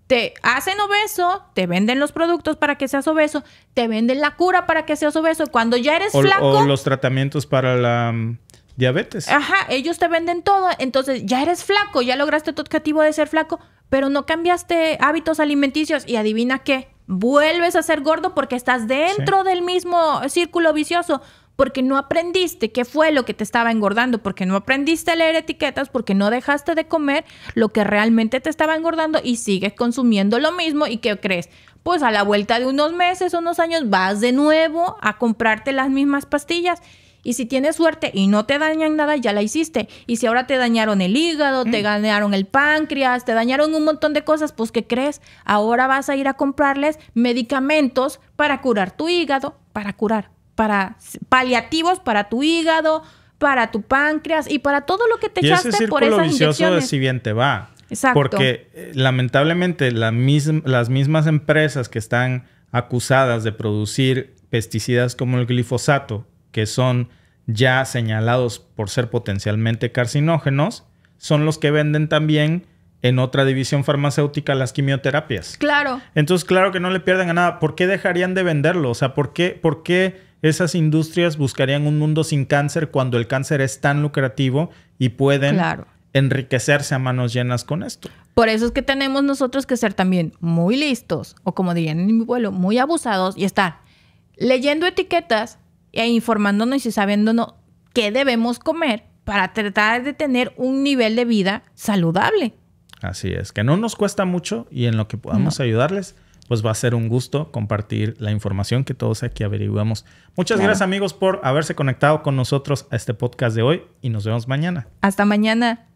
te hacen obeso, te venden los productos para que seas obeso, te venden la cura para que seas obeso. Cuando ya eres flaco. O
los tratamientos para la mm, diabetes. Ajá,
ellos te venden todo. Entonces ya eres flaco, ya lograste tu objetivo de ser flaco, pero no cambiaste hábitos alimenticios. Y adivina qué, vuelves a ser gordo porque estás dentro del mismo círculo vicioso porque no aprendiste qué fue lo que te estaba engordando, porque no aprendiste a leer etiquetas, porque no dejaste de comer lo que realmente te estaba engordando y sigues consumiendo lo mismo y qué crees. Pues a la vuelta de unos meses, unos años, vas de nuevo a comprarte las mismas pastillas. Y si tienes suerte y no te dañan nada, ya la hiciste. Y si ahora te dañaron el hígado, te mm. dañaron el páncreas, te dañaron un montón de cosas, pues ¿qué crees? Ahora vas a ir a comprarles medicamentos para curar tu hígado, para curar para paliativos para tu hígado, para tu páncreas y para todo lo que te echaste por esas vicioso si
bien te va.
Exacto. Porque
eh, lamentablemente las mismas empresas que están acusadas de producir pesticidas como el glifosato, que son ya señalados por ser potencialmente carcinógenos, son los que venden también en otra división farmacéutica las quimioterapias. Claro. Entonces, claro que no le pierden a nada. ¿Por qué dejarían de venderlo? O sea, ¿por qué, por qué esas industrias buscarían un mundo sin cáncer cuando el cáncer es tan lucrativo y pueden enriquecerse a manos llenas con esto.
Por eso es que tenemos nosotros que ser también muy listos, o como dirían en mi vuelo, muy abusados y estar leyendo etiquetas e informándonos y sabiéndonos qué debemos comer para tratar de tener un nivel de vida saludable.
Así es, que no nos cuesta mucho y en lo que podamos ayudarles, pues va a ser un gusto compartir la información que todos aquí averiguamos. Muchas gracias amigos por haberse conectado con nosotros a este podcast de hoy y nos vemos mañana.
Hasta mañana.